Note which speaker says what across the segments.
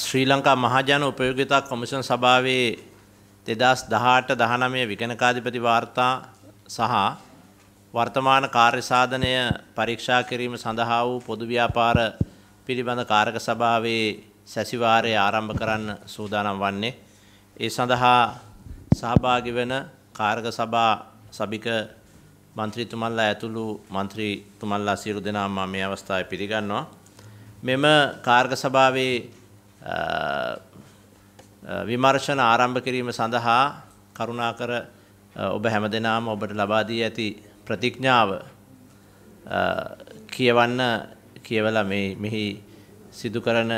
Speaker 1: ශ්‍රී ලංකා මහජන උපයෝගිතා කොමිෂන් සභාවේ දෙදස් දහට දහනමය විගණකාධිපති වාර්තා සහ වර්තමාන කාර්යසාධනය පරීක්ෂා කිරීම සඳහා වූ පොදුව්‍යාපාර පිළිබඳ කාරක සභාවේ සැසිවාරය ආරම්භ කරන්න සූදානම් වන්නේ. ඒ සඳහා සහභාගි වෙන කාරක සභා සභික මන්ත්‍රීතුමල්ලා ඇතුළු මන්ත්‍රීතුමල්ලා සියලු දෙනාම මේ අවස්ථාවේ පිළිගන්නවා. මෙම කාර්ක සභාවේ විමර්ශන ආරම්භ කිරීම සඳහා කරුණාකර ඔබ හැම දෙනාම ඔබට ලබාදී ඇති ප්‍රතිඥාව කියවන්න කියවලා මේ මෙහි සිදු කරන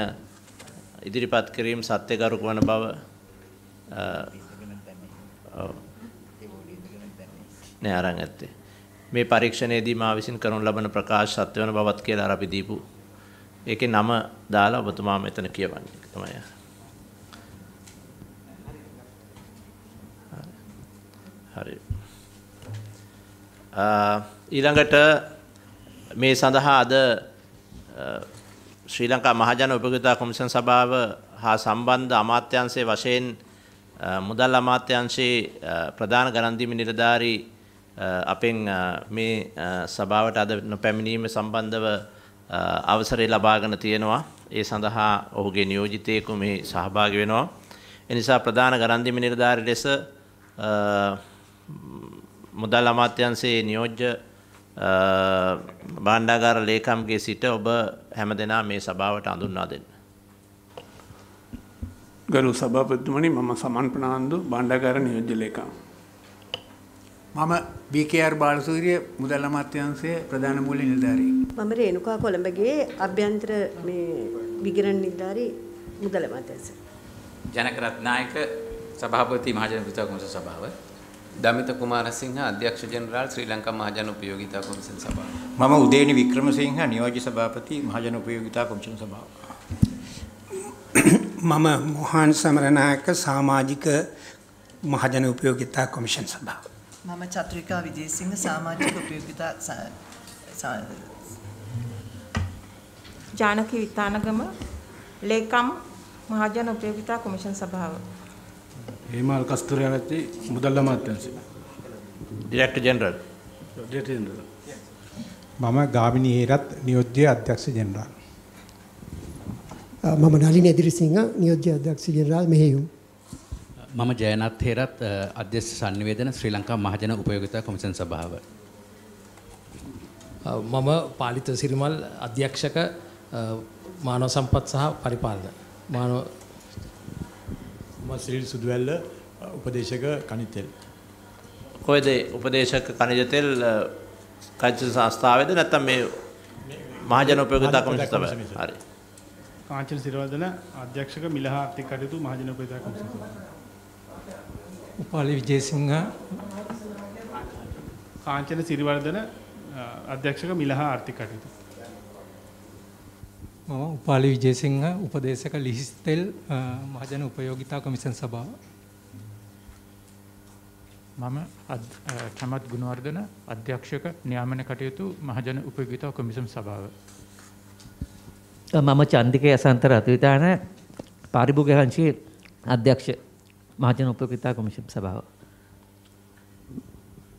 Speaker 1: ඉදිරිපත් කිරීම සත්‍යගරුක වන බව නෑ අරන් ඇත්තේ මේ පරීක්ෂණයේදී මා විසින් කරනු ලබන ප්‍රකාශ සත්‍ය වන බවත් කියලා අර අපි දීපු ඒකේ නම දාලා ඔබතුමා මෙතන කියවන්නේ තමයි. හරි. ඊළඟට මේ සඳහා අද ශ්‍රී ලංකා මහජන උපකෘතා කොමිෂන් සභාව හා සම්බන්ධ අමාත්‍යංශයේ වශයෙන් මුදල් අමාත්‍යංශයේ ප්‍රධාන ගණන්දීම නිලධාරී අපෙන් මේ සභාවට අද නොපැමිණීම සම්බන්ධව අවසරය ලබාගෙන තියෙනවා. ඒ සඳහා ඔහුගේ නියෝජිතයෙකු මේ සහභාගි වෙනවා. එනිසා ප්‍රධාන ගරන්දිම නිර්ධාරි ලෙස මුදල් අමාත්‍යන්සේ නියෝජ්‍ය බණ්ඩාගාර ලේකම්ගේ සිට ඔබ හැම දෙනා මේ සභාවට අඳුන්වා දෙන්න. ගරු සභාපතිතුමනි මම සමන් ප්‍රනාන්දු බණ්ඩාගාර නියෝජ්‍ය ලේකම්. මම BKR
Speaker 2: බාලසූරිය
Speaker 3: මුදල් අමාත්‍යාංශයේ ප්‍රධාන මූල්‍ය නිලධාරී.
Speaker 4: මම රේණුකා කොළඹගේ අභ්‍යන්තර මේ විගරණ නිලධාරී මුදල් අමාත්‍යාංශ.
Speaker 3: ජනක රත්නායක සභාපති මහජන උපයෝගිතා කොමිසම් සභාව. දමිත කුමාරසිංහ අධ්‍යක්ෂ ජෙනරාල් ශ්‍රී ලංකා
Speaker 5: මහජන උපයෝගිතා කොමිසම් සභාව. මම උදේනි වික්‍රමසිංහ නියෝජ්‍ය සභාපති මහජන උපයෝගිතා කොමිසම් සභාව. මම මොහාන් සමරනායක සමාජික මහජන උපයෝගිතා කොමිෂන් සභාව.
Speaker 4: මම චතුරිකා විජේසිංහ සමාජික උපයෝගිතා ජානකී විතානගම ලේකම් මහජන උපයෝගිතා කොමිෂන් සභාව.
Speaker 6: හේමල් කස්තුර යනති මුදල්
Speaker 7: අමාත්‍යාංශය. Director general.
Speaker 6: Director general. මම ගාමිණී හේරත් නියෝජ්‍ය අධ්‍යක්ෂ ජෙනරාල්.
Speaker 2: මම නලින එදිරිසිංහ නියෝජ්‍ය අධ්‍යක්ෂ ජෙනරාල් මෙහෙයුම්.
Speaker 3: මම ජයනත් හේරත් අධ්‍යක්ෂ සම්නිවේදන ශ්‍රී ලංකා මහජන උපයෝගිතා කොමිෂන් සභාව. මම පාලිත සිරිමල් අධ්‍යක්ෂක
Speaker 2: මානව සම්පත් සහ පරිපාලන. මානව මම ශ්‍රී සුදුවැල්ල
Speaker 1: උපදේශක කනිතෙල්. කොහෙද උපදේශක කනිතෙල් කාර්ය සංස්ථාවේද නැත්නම් මේ මහජන උපයෝගිතා කොමිෂන් සභාව. හරි.
Speaker 6: කාංචන සිරවර්ධන අධ්‍යක්ෂක මිලහාර්ථික කටයුතු මහජන උපයෝගිතා කොමිෂන් සභාව. උපාලි විජේසිංහ කාංචන සිරිවර්ධන අධ්‍යක්ෂක මිලහා ආර්ථික කටයුතු
Speaker 3: මම උපාලි විජේසිංහ උපදේශක ලිහිස්තෙල් මහජන උපයෝගිතා කොමිෂන් සභාව මම කැමත් ගුණවර්ධන අධ්‍යක්ෂක න්‍යාමන කටයුතු මහජන උපයෝගිතා කොමිෂන් සභාව
Speaker 5: මම චන්දික යසන්ත රතුවිතාන පාරිභෝගික අංශයේ අධ්‍යක්ෂ
Speaker 3: මහජන උපකෘතා කොමිෂන් සභාව.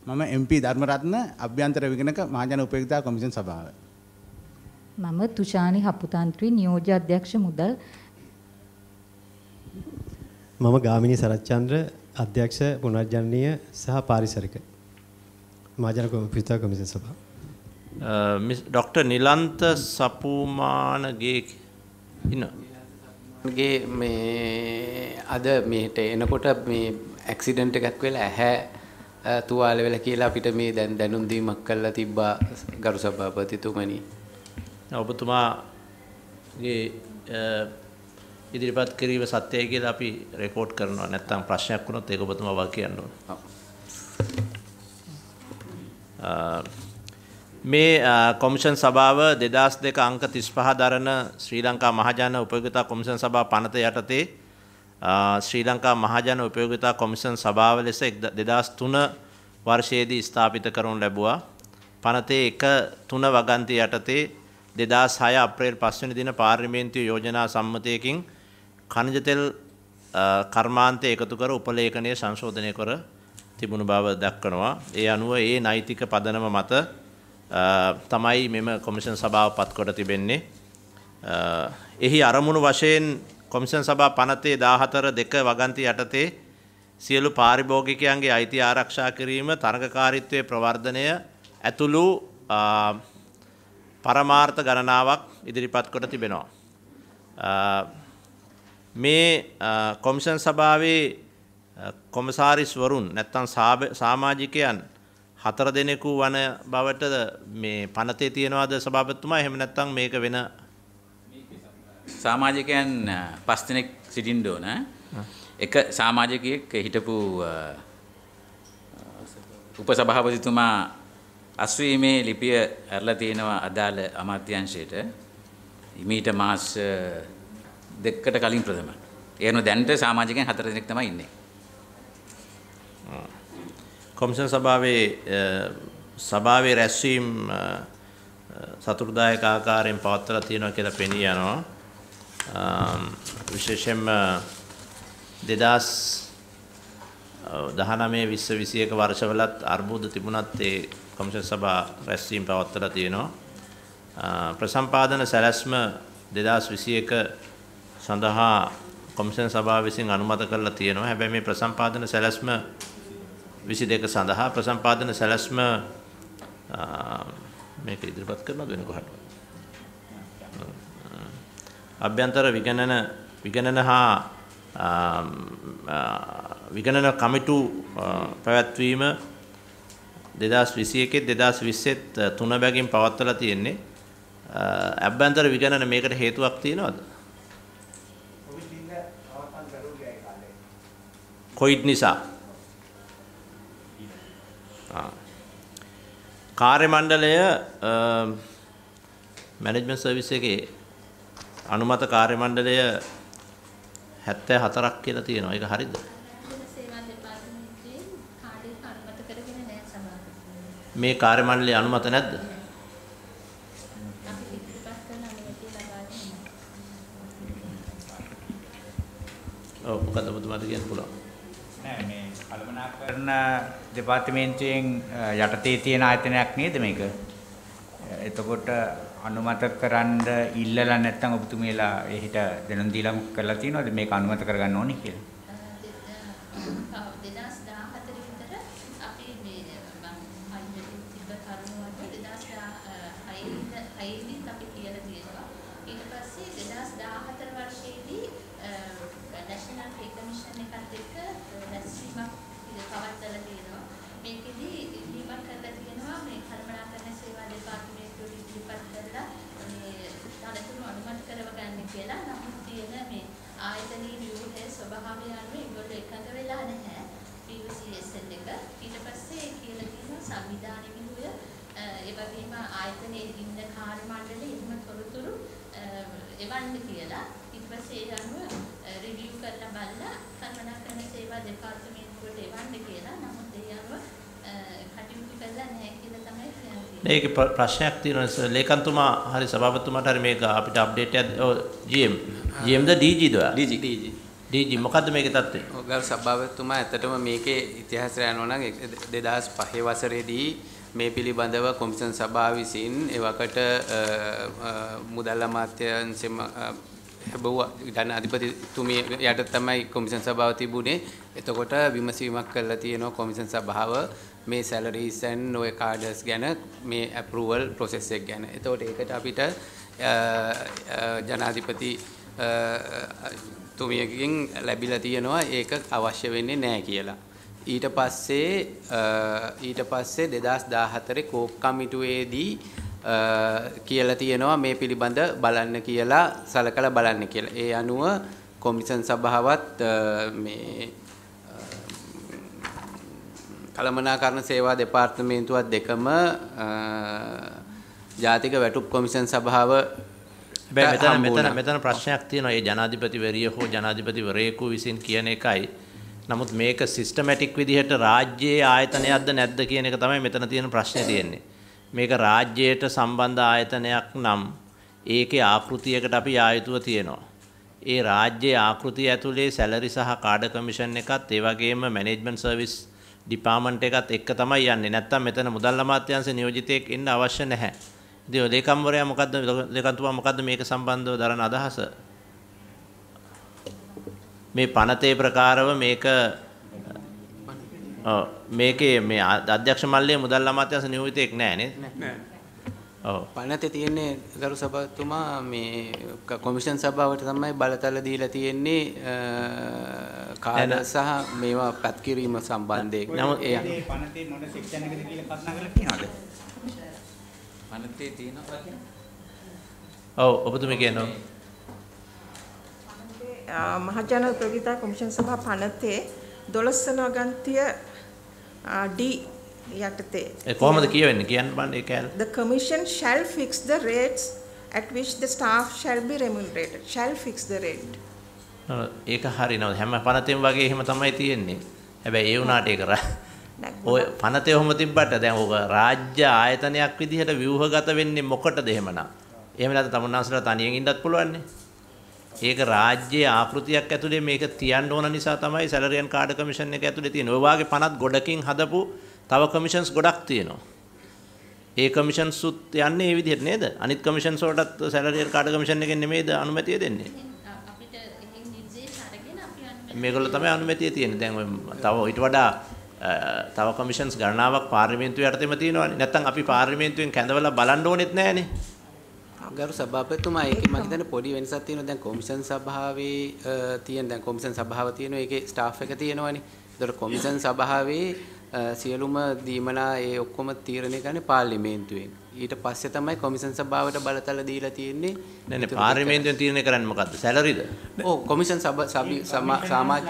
Speaker 3: මම MP ධර්මරත්න අභ්‍යන්තර විගණක මහජන උපකෘතා කොමිෂන් සභාව.
Speaker 4: මම තුෂානි හපුතන්ත්‍රි නියෝජ්‍ය අධ්‍යක්ෂ මුදල්.
Speaker 8: මම ගාමිණී
Speaker 5: සරච්චන්ද්‍ර අධ්‍යක්ෂ පුනර්ජනනීය සහ පාරිසරික මහජන උපකෘතා කොමිෂන් සභාව.
Speaker 1: ඩොක්ටර් uh, නිලන්ත සපුමානගේ ඉන්නවා
Speaker 5: ගේ මේ අද මේට එනකොට මේ ඇක්සිඩන්ට් එකක් වෙලා ඇහැ තුවාල වෙලා කියලා අපිට මේ දැන් දැනුම් දීමක් කරලා තිබ්බා ගරු සභාපතිතුමනි.
Speaker 1: ඔබතුමාගේ ඉදිරිපත් කිරීම සත්‍යයි කියලා අපි රෙකෝඩ් කරනවා. නැත්නම් ප්‍රශ්නයක් වුණොත් ඒක ඔබතුමා වා කියන්න ඕනේ. මේ කොමිෂන් සභාව දෙදස් දෙක අංක තිස් පහ දරන ශ්‍රී ලංකා මහජන උපයෝගතා කොමිෂන් සභා පනත යටතේ ශ්‍රී ලංකා මහජන උපයෝගතා කොමිෂන් සභාව ලෙස දෙදස් තුන වර්ෂයේදී ස්ථාපිත කරනු ලැබවා. පනතේ එක තුන වගන්ති යටතේ දෙදස් හය අප්‍රේල් පස්වනි දින පාර්ලිමේන්තිය යෝජනා සම්මතයකින් කණජතෙල් කර්මාන්තය එකතු කර උපලේඛනය සංශෝධනය කර තිබුණු බව දක්වනවා. ඒ අනුව ඒ නෛතික පදනම මත තමයි මෙම කොමිෂන් සභාව පත්කොට තිබෙන්නේ. එහි අරමුණු වශයෙන් කොමිෂන් සභා පනතේ දාහතර දෙක වගන්ති යටතේ සියලු පාරිභෝගිකයන්ගේ අයිති ආරක්ෂා කිරීම තරගකාරීත්වය ප්‍රවර්ධනය ඇතුළු පරමාර්ථ ගණනාවක් ඉදිරිපත් කොට තිබෙනවා. මේ කොමිෂන් සභාවේ කොමසාරිස්වරුන් නැත්තම් සාමාජිකයන් හතර දෙනෙකු වන බවට මේ පනතේ තියෙනවාද සභාපතිතුමා එහෙම නැත්නම් මේක වෙන
Speaker 3: සමාජිකයන් පස් දෙනෙක් සිටින්න ඕන එක සමාජිකයෙක් හිටපු උපසභාපතිතුමා අස්වීමේ ලිපිය ඇරලා තියෙනවා අදාළ අමාත්‍යාංශයට මීට මාස දෙකකට කලින් ප්‍රථම. ඒනො දැන්ට සමාජිකයන් හතර දෙනෙක් තමයි ඉන්නේ. කොමිෂන් සභාවේ
Speaker 1: සභාවේ රැස්වීම් සතුරුදායක ආකාරයෙන් පවත්වලා තියෙනවා කියලා පෙනී යනවා. විශේෂයෙන්ම 2019 20 21 වර්ෂවලත් අර්බුද තිබුණත් ඒ කොමිෂන් සභා රැස්වීම් පවත්වලා තියෙනවා. ප්‍රසම්පාදන සැලැස්ම 2021 සඳහා කොමිෂන් සභාව විසින් අනුමත කරලා තියෙනවා. හැබැයි මේ ප්‍රසම්පාදන සැලැස්ම විසි දෙක සඳහා ප්‍රසම්පාදන සැලැස්ම මේක ඉදිරිපත් කරන දෙන කොහට. අභ්‍යන්තර විගණන විගණන හා විගණන කමිටු පැවැත්වීම දෙදස් විසියකෙත් දෙදස් විස්සෙත් තුන බැගින් පවත්වල තියෙන්නේ ඇබ්බන්තර විගණන මේකට හේතුවක් තියෙනවද කොයිඩ් නිසා කාර්ය මණ්ඩලය මැනේජ්මන්ට් සර්විස් එකේ අනුමත කාර්ය මණ්ඩලය 74ක් කියලා තියෙනවා. ඒක හරියද? මේ කාර්ය මණ්ඩලය අනුමත නැද්ද?
Speaker 3: ඔව් මොකද ඔබතුමාට කියන්න පුළුවන්. නෑ මේ කලමනාකරණ දෙපාර්තමේන්තුවෙන් යටතේ තියෙන ආයතනයක් නේද මේක? එතකොට අනුමත කරන්න ඉල්ලලා නැත්නම් ඔබතුමියලා එහිට දැනුම් දීලා කරලා තියෙනවද මේක අනුමත කරගන්න ඕනේ කියලා?
Speaker 4: 2014 විතර අපි මේ මම අයියට තිබ්බ කරුණ වලට 2006 6 දී ඉදිරිපත් කරලා තියෙනවා මේ කළමනාකරණ සේවා දෙපාර්තමේන්තුවට ඉදිරිපත් කරලා මේ තනතුරු අනුමත කරව ගන්න කියලා. නමුත් තියෙන මේ ආයතනීය ව්‍යුහයේ ස්වභාවය අනුව ඒගොල්ලෝ එකඟ වෙලා නැහැ. PUCSL එක ඊට පස්සේ කියලා තියෙන සංවිධාන ව්‍යුහය ඒ වගේම ආයතනයේ ඉන්න කාර්ය මණ්ඩලයේ එහෙම තොරතුරු එවන්න කියලා. ඊට පස්සේ ඒ අනුව රිවිව් කරලා බලලා කළමනාකරණ සේවා දෙපාර්තමේන්තුවට එවන්න කියලා. නමුත් ඒ අනුව
Speaker 1: කටයුතු කළා නැහැ කියලා තමයි කියන්නේ. ඒක ප්‍රශ්නයක් තියෙනවා ලේකම්තුමා හරි සභාපතිතුමාට හරි මේක අපිට අප්ඩේට් එකක් ඔව් GM GM ද DG ද DG DG ඩීජි මොකද්ද මේකේ தත්ත්වය?
Speaker 5: ඔගල් සභාවතුමා ඇත්තටම මේකේ ඉතිහාසය යනවා නම් 2005 වසරේදී මේ පිළිබඳව කොමිෂන් සභාව විසින් එවකට මුදල් අමාත්‍යාංශෙම හැබුවා ජනාධිපතිතුමිය යට තමයි කොමිෂන් සභාව තිබුණේ. එතකොට විමසීමක් කරලා තියෙනවා කොමිෂන් සභාව මේ සැලරීස් ඇන් ඔය කාඩස් ගැන මේ ඇපරුවල් ප්‍රොසෙස් එක ගැන. එතකොට ඒකට අපිට ජනාධිපති තුමියකින් ලැබිලා තියෙනවා ඒක අවශ්‍ය වෙන්නේ නැහැ කියලා. ඊට පස්සේ ඊට පස්සේ 2014 කෝප් කමිටුවේදී කියලා තියෙනවා මේ පිළිබඳ බලන්න කියලා සලකලා බලන්න කියලා. ඒ අනුව කොමිෂන් සභාවත් මේ කළමනාකරණ සේවා දෙපාර්තමේන්තුවත් දෙකම ජාතික වැටුප් කොමිෂන් සභාව මෙතන මෙතන
Speaker 1: මෙතන ප්‍රශ්නයක් තියෙනවා ඒ ජනාධිපතිවරිය හෝ ජනාධිපතිවරයෙකු විසින් කියන එකයි. නමුත් මේක සිස්ටමැටික් විදිහට රාජ්‍යයේ ආයතනයක්ද නැද්ද කියන එක තමයි මෙතන තියෙන ප්‍රශ්නේ තියෙන්නේ. මේක රාජ්‍යයට සම්බන්ධ ආයතනයක් නම් ඒකේ ආකෘතියකට අපි ආයතුව තියෙනවා. ඒ රාජ්‍ය ආකෘතිය ඇතුලේ සැලරි සහ කාඩ කමිෂන් එකත් ඒ වගේම මැනේජ්මන්ට් සර්විස් ඩිපාර්ට්මන්ට් එකත් එක්ක තමයි යන්නේ. නැත්තම් මෙතන මුදල් අමාත්‍යාංශ නියෝජිතයෙක් ඉන්න අවශ්‍ය නැහැ. ඉතින් ඔය ලේකම්වරයා මොකද්ද ලේකම්තුමා මොකද්ද මේක සම්බන්ධව දරන අදහස? මේ පනතේ ප්‍රකාරව මේක මේකේ මේ අධ්‍යක්ෂ මල්ලේ මුදල් අමාත්‍යාංශ නියෝජිතයෙක් නැහැ නේද?
Speaker 5: නැහැ. පනත තියෙන්නේ ගරු සභාතුමා මේ කොමිෂන් සභාවට තමයි බලතල දීලා තියෙන්නේ කාල සහ මේවා පැත්කිරීම සම්බන්ධයෙන් නම ඒ
Speaker 3: පනතේ මොන සෙක්ෂන් එකද කියලා කතා කරලා
Speaker 4: තියනවද පනතේ තියෙනවා
Speaker 5: ඔව් ඔබතුමී කියනවා
Speaker 4: මහජන ප්‍රතිපදා කොමිෂන් සභා පනතේ 12 වන ගන්තිය ඩී යටතේ කොහොමද කියවෙන්නේ
Speaker 1: කියන්න බං ඒ කෑල්ල
Speaker 4: The commission shall fix the rates at which the staff shall be remunerated shall fix the rate
Speaker 1: ඒක හරිනවද හැම පනතෙම වගේ එහෙම තමයි තියෙන්නේ හැබැයි ඒ වුණාට ඒක ඔය පනතේ ඔහොම තිබ්බට දැන් ඕක රාජ්‍ය ආයතනයක් විදිහට ව්‍යුහගත වෙන්නේ මොකටද එහෙමනම් එහෙම නැත්නම් තමුන්නාසලා තනියෙන් ඉන්නත් පුළුවන් ඒක රාජ්‍යයේ ආකෘතියක් ඇතුලේ මේක තියන්න ඕන නිසා තමයි සැලරියන් කාඩ් කමිෂන් එක ඇතුලේ තියෙන. ඔය වාගේ පනත් ගොඩකින් හදපු තව කමිෂන්ස් ගොඩක් තියෙනවා. ඒ කමිෂන්ස් උත් යන්නේ මේ විදිහට නේද? අනිත් කමිෂන්ස් වලටත් සැලරි කාඩ් කමිෂන් එකෙන් නෙමෙයිද අනුමැතිය දෙන්නේ? අපිට එහෙන් නිර්දේශ අරගෙන අපි අනුමැතිය මේගොල්ලෝ තමයි අනුමැතිය තියෙන්නේ. දැන් ඔය තව ඊට වඩා තව කමිෂන්ස් ගණනාවක් පාර්ලිමේන්තුවේ යටතේම තියෙනවානේ. නැත්තම් අපි පාර්ලිමේන්තුවෙන් කැඳවලා බලන්න ඕනෙත් නෑනේ.
Speaker 5: ගරු සභාපතිතුමා ඒකේ මම හිතන්නේ පොඩි වෙනසක් තියෙනවා. දැන් කොමිෂන් සභාවේ තියෙන දැන් කොමිෂන් සභාව තියෙනවා. ඒකේ ස්ටාෆ් එක තියෙනවානේ. ඒතකොට කොමිෂන් සභාවේ සියලුම දීමලා ඒ ඔක්කොම තීරණය කරන්නේ පාර්ලිමේන්තුවෙන්. ඊට පස්සේ තමයි කොමිෂන් සභාවට බලතල දීලා තියෙන්නේ. නෑ නෑ පාර්ලිමේන්තුවෙන් තීරණය කරන්නේ මොකද්ද? සැලරිද? ඔව් කොමිෂන් සභා සමාජ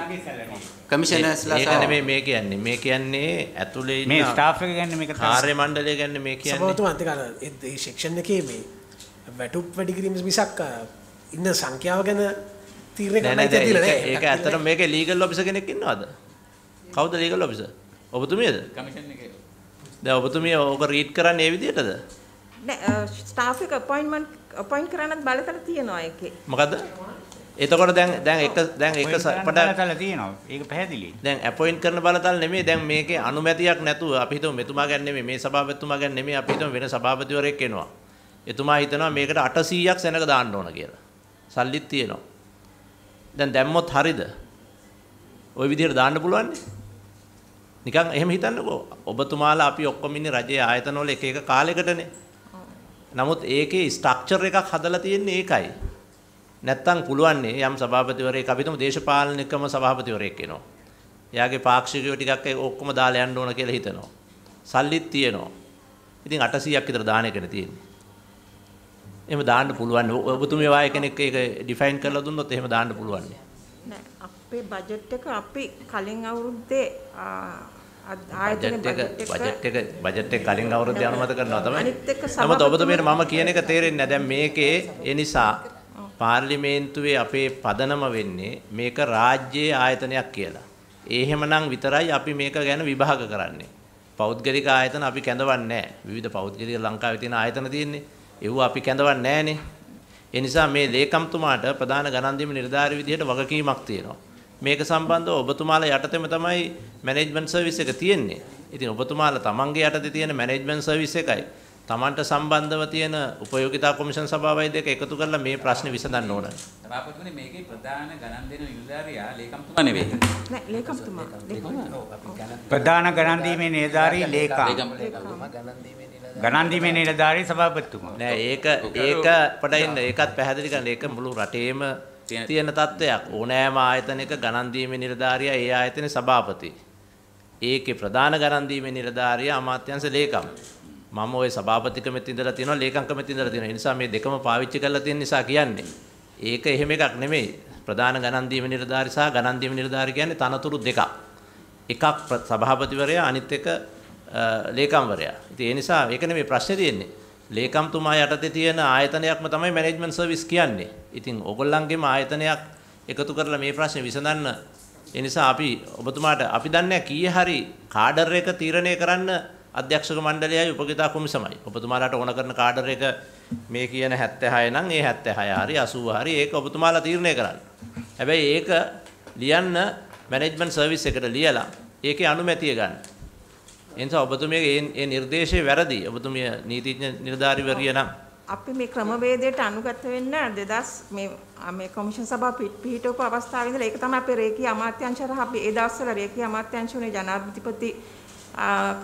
Speaker 5: කමිෂනර්ස්ලා
Speaker 1: ඒක නෙමෙයි මේ කියන්නේ. මේ කියන්නේ ඇතුලේ ඉන්න මේ ස්ටාෆ් එක ගැන මේක කාර්ය මණ්ඩලය ගැන මේ කියන්නේ. සමහරවිට
Speaker 2: අන්තික අර ඒ සෙක්ෂන් එකේ මේ වැටුප් වැඩි කිරීම මිසක් ඉන්න සංඛ්‍යාව ගැන තීරණය කරන්න දෙන්නේ නෑ. ඒක ඇත්තට
Speaker 1: මේකේ ලීගල් ඔෆිසර් කෙනෙක් ඉන්නවද? කවුද ලීගල් ඔෆිසර්? ඔබතුමියද? කමිෂන් එකේ. දැන් ඔබතුමිය ඕක රීඩ් කරන්නේ ඒ විදිහටද?
Speaker 4: නෑ ස්ටාෆ් එක අපොයින්ට්මන්ට් අපොයින්ට් කරන්නත් බලතල තියෙනවා ඒකේ.
Speaker 1: මොකද? එතකොට දැන් දැන් එක දැන් එක පඩක් බලතල තියෙනවා. ඒක පැහැදිලියි. දැන් අපොයින්ට් කරන බලතල නෙමෙයි දැන් මේකේ අනුමැතියක් නැතුව අපි හිතමු මෙතුමා ගැන නෙමෙයි මේ සභාපතිතුමා ගැන නෙමෙයි අපි හිතමු වෙන සභාපතිවරයෙක් එනවා. එතුමා හිතනවා මේකට 800ක් සෙනඟ දාන්න ඕන කියලා. සල්ලිත් තියෙනවා. දැන් දැම්මොත් හරිද? ওই විදිහට දාන්න පුළුවන්නේ? නිකන් එහෙම හිතන්නකෝ ඔබතුමාලා අපි ඔක්කොම ඉන්නේ රජයේ ආයතනවල එක එක කාලයකටනේ. නමුත් ඒකේ ස්ට්‍රක්චර් එකක් හදලා තියෙන්නේ ඒකයි. නැත්තම් පුළුවන් යම් සභාපතිවරයෙක් අපි තුමු දේශපාලනිකම සභාපතිවරයෙක් වෙනවා. එයාගේ පාක්ෂිකයෝ ටිකක් ඔක්කොම දාලා යන්න ඕන කියලා හිතනවා. සල්ලිත් තියෙනවා. ඉතින් 800ක් විතර දාන එකනේ තියෙන්නේ. එහෙම දාන්න පුළුවන්. ඔබතුමේ වාය කෙනෙක් ඒක ඩිෆයින් කරලා දුන්නොත් එහෙම දාන්න පුළුවන්.
Speaker 4: අපේ බජට් එක අපි කලින් අවුරුද්දේ ආයතන බජට් එක බජට්
Speaker 1: එක බජට් එක කලින් අවුරුද්දේ අනුමත කරනවා තමයි. අනිත්
Speaker 4: එක නමුත් ඔබතුමීට
Speaker 1: මම කියන එක තේරෙන්නේ නැහැ. දැන් මේකේ ඒ නිසා පාර්ලිමේන්තුවේ අපේ පදනම වෙන්නේ මේක රාජ්‍යයේ ආයතනයක් කියලා. ඒ එහෙමනම් විතරයි අපි මේක ගැන විභාග කරන්නේ. පෞද්ගලික ආයතන අපි කැඳවන්නේ විවිධ පෞද්ගලික ලංකාවේ තියෙන ආයතන තියෙන්නේ. ඒව අපි කැඳවන්නේ නැහනේ. ඒ නිසා මේ ලේකම්තුමාට ප්‍රධාන ගණන් දීම නිලධාරී විදිහට වගකීමක් තියෙනවා. මේක සම්බන්ධව ඔබතුමාලා යටතේම තමයි මැනේජ්මන්ට් සර්විස් එක තියෙන්නේ. ඉතින් ඔබතුමාලා තමන්ගේ යටතේ තියෙන මැනේජ්මන්ට් සර්විස් එකයි තමන්ට සම්බන්ධව තියෙන උපයෝගිතා කොමිෂන් සභාවයි දෙක එකතු කරලා මේ ප්‍රශ්නේ විසඳන්න
Speaker 3: ඕන. සභාපතිතුමනි මේකේ ප්‍රධාන ගණන් දෙන නිලධාරියා ලේකම්තුමා නෙවෙයි. නෑ ලේකම්තුමා. ප්‍රධාන ගණන් දීමේ නිලධාරී
Speaker 1: ලේකම්.
Speaker 8: ලේකම්තුමා ගණන්
Speaker 1: දීමේ ගණන් දීමේ නිලධාරී සභාපතිතුමා. නෑ ඒක ඒක පොඩ්ඩක් ඉන්න ඒකත් පැහැදිලි කරන්න ඒක මුළු රටේම තියෙන තත්ත්වයක් ඕනෑම ආයතනයක ගණන්දීමේ නිලධාරියා ඒ ආයතනයේ සභාපති. ඒකේ ප්‍රධාන ගණන්දීමේ නිලධාරියා අමාත්‍යංශ ලේකම්. මම ওই සභාපතිකමෙත් ඉඳලා තියෙනවා ලේකම් කමෙත් ඉඳලා තියෙනවා. ඒ නිසා මේ දෙකම පාවිච්චි කරලා තියෙන නිසා කියන්නේ. ඒක එහෙම එකක් නෙමෙයි. ප්‍රධාන ගණන්දීමේ නිලධාරි සහ ගණන්දීමේ නිලධාරි කියන්නේ තනතුරු දෙකක්. එකක් සභාපතිවරයා අනිත් එක ලේකම්වරයා. ඉතින් ඒ නිසා ඒක නෙමෙයි ප්‍රශ්නේ තියෙන්නේ. ලේකම්තුමා යටතේ තියෙන ආයතනයක්ම තමයි මැනේජ්මන්ට් සර්විස් කියන්නේ. ඉතින් ඕගොල්ලන්ගේම ආයතනයක් එකතු කරලා මේ ප්‍රශ්නේ විසඳන්න ඒ නිසා අපි ඔබතුමාට අපි දන්නේ කීයේ හරි කාඩර් එක තීරණය කරන්න අධ්‍යක්ෂක මණ්ඩලයයි උපගිතා කොමිසමයි. ඔබතුමාලාට ඕන කරන කාඩර් එක මේ කියන 76 නම් ඒ 76 හරි 80 හරි ඒක ඔබතුමාලා තීරණය කරන්න. හැබැයි ඒක ලියන්න මැනේජ්මන්ට් සර්විස් එකට ලියලා ඒකේ අනුමැතිය ගන්න. එනිසා ඔබතුමියගේ ඒ නිර්දේශය වැරදි. ඔබතුමිය නීතිඥ නිලධාරිවරිය නම්
Speaker 4: අපි මේ ක්‍රමවේදයට අනුගත වෙන්න 2000 මේ මේ කොමිෂන් සභාව පිහිටවපු අවස්ථාවේ ඉඳලා ඒක තමයි අපේ රේකී අමාත්‍යංශ හරහා අපි ඒ දවස්වල රේකී අමාත්‍යංශ උනේ ජනාධිපති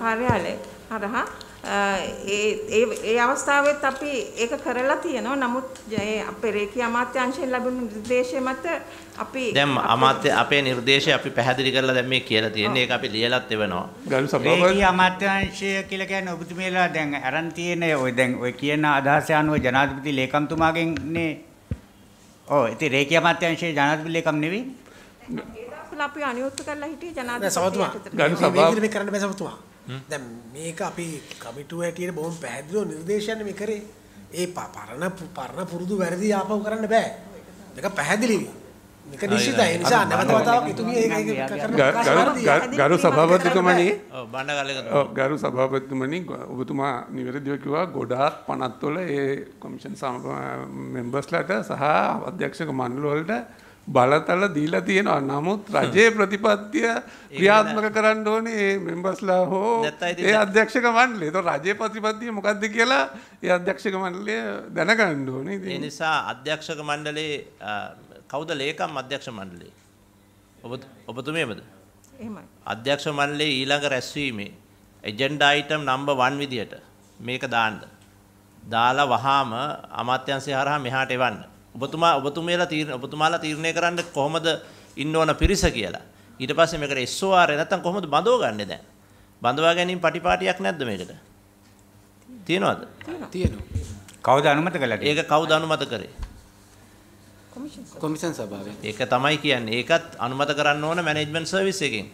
Speaker 4: කාර්යාලය හරහා ඒ ඒ අවස්ථාවෙත් අපි ඒක කරලා තියෙනවා. නමුත් අපේ රේකී අමාත්‍යාංශයෙන් ලැබුණු නිර්දේශය මත අපි දැන් අමාත්‍ය
Speaker 1: අපේ නිර්දේශය අපි පැහැදිලි කරලා දැන් මේ කියලා තියෙන්නේ. ඒක අපි ලියලත් එවනවා. රේකී
Speaker 3: අමාත්‍යාංශය කියලා කියන්නේ ඔබතුමීලා දැන් අරන් තියෙන ඔය දැන් ඔය කියන අදහස අනුව ජනාධිපති ලේකම්තුමාගෙන් නේ. ඔව් ඉතින් රේකී අමාත්‍යාංශයේ ජනාධිපති ලේකම් නෙවෙයි.
Speaker 4: ඒ දවස්වල අපි අනියෝත්තු කරලා හිටියේ ජනාධිපති.
Speaker 3: ගරු සභාව මේ
Speaker 2: කරන්න බෑ සමතුමා. දැන් මේක අපි කමිටුව හැටියට බොහොම පැහැදිලිව නිර්දේශයන් මේ කරේ. ඒ පරණ පරණ පුරුදු වැරදි ආපහු කරන්න බෑ. ඒක පැහැදිලිවි. මේක නිශ්චිතයි. ඒ නිසා නැවත වතාවක් ඉතුමිය ඒක කරන
Speaker 1: ගරු සභාපතිතුමනි ගරු සභාපතිතුමනි ඔබතුමා
Speaker 5: නිවැරදිව කිව්වා ගොඩාක් පනත්වල ඒ කොමිෂන් මෙම්බර්ස්ලාට සහ අධ්‍යක්ෂක මණ්ඩල වලට බලතල දීලා තියෙනවා. නමුත් රජයේ ප්‍රතිපත්තිය ක්‍රියාත්මක කරන්න ඕනේ මෙම්බර්ස්ලා හෝ ඒ අධ්‍යක්ෂක මණ්ඩලය. ඒතකොට රජයේ ප්‍රතිපත්තිය
Speaker 1: මොකක්ද කියලා ඒ අධ්‍යක්ෂක මණ්ඩලය දැනගන්න ඕනේ. ඒ නිසා අධ්‍යක්ෂක මණ්ඩලයේ කවුද ලේකම් අධ්‍යක්ෂ මණ්ඩලයේ? ඔබ ඔබතුමියමද? එහෙමයි. අධ්‍යක්ෂ මණ්ඩලයේ ඊළඟ රැස්වීමේ එජෙන්ඩා අයිටම් නම්බර් 1 විදියට මේක දාන්න. දාලා වහාම අමාත්‍යංශය හරහා මෙහාට එවන්න. ඔබතුමා ඔබතුමේලා තීරණ ඔබතුමාලා තීරණය කරන්න කොහොමද ඉන්න ඕන පිරිස කියලා. ඊට පස්සේ මේකට SOR නැත්තම් කොහොමද බඳවගන්නේ දැන්? බඳවා ගැනීම පටිපාටියක් නැද්ද මේකට? තියෙනවද? තියෙනවා. කවුද අනුමත කළාට? ඒක කවුද අනුමත කරේ? කොමිෂන් සභාවෙන්. ඒක තමයි කියන්නේ. ඒකත් අනුමත කරන්න ඕන මැනේජ්මන්ට් සර්විස් එකෙන්.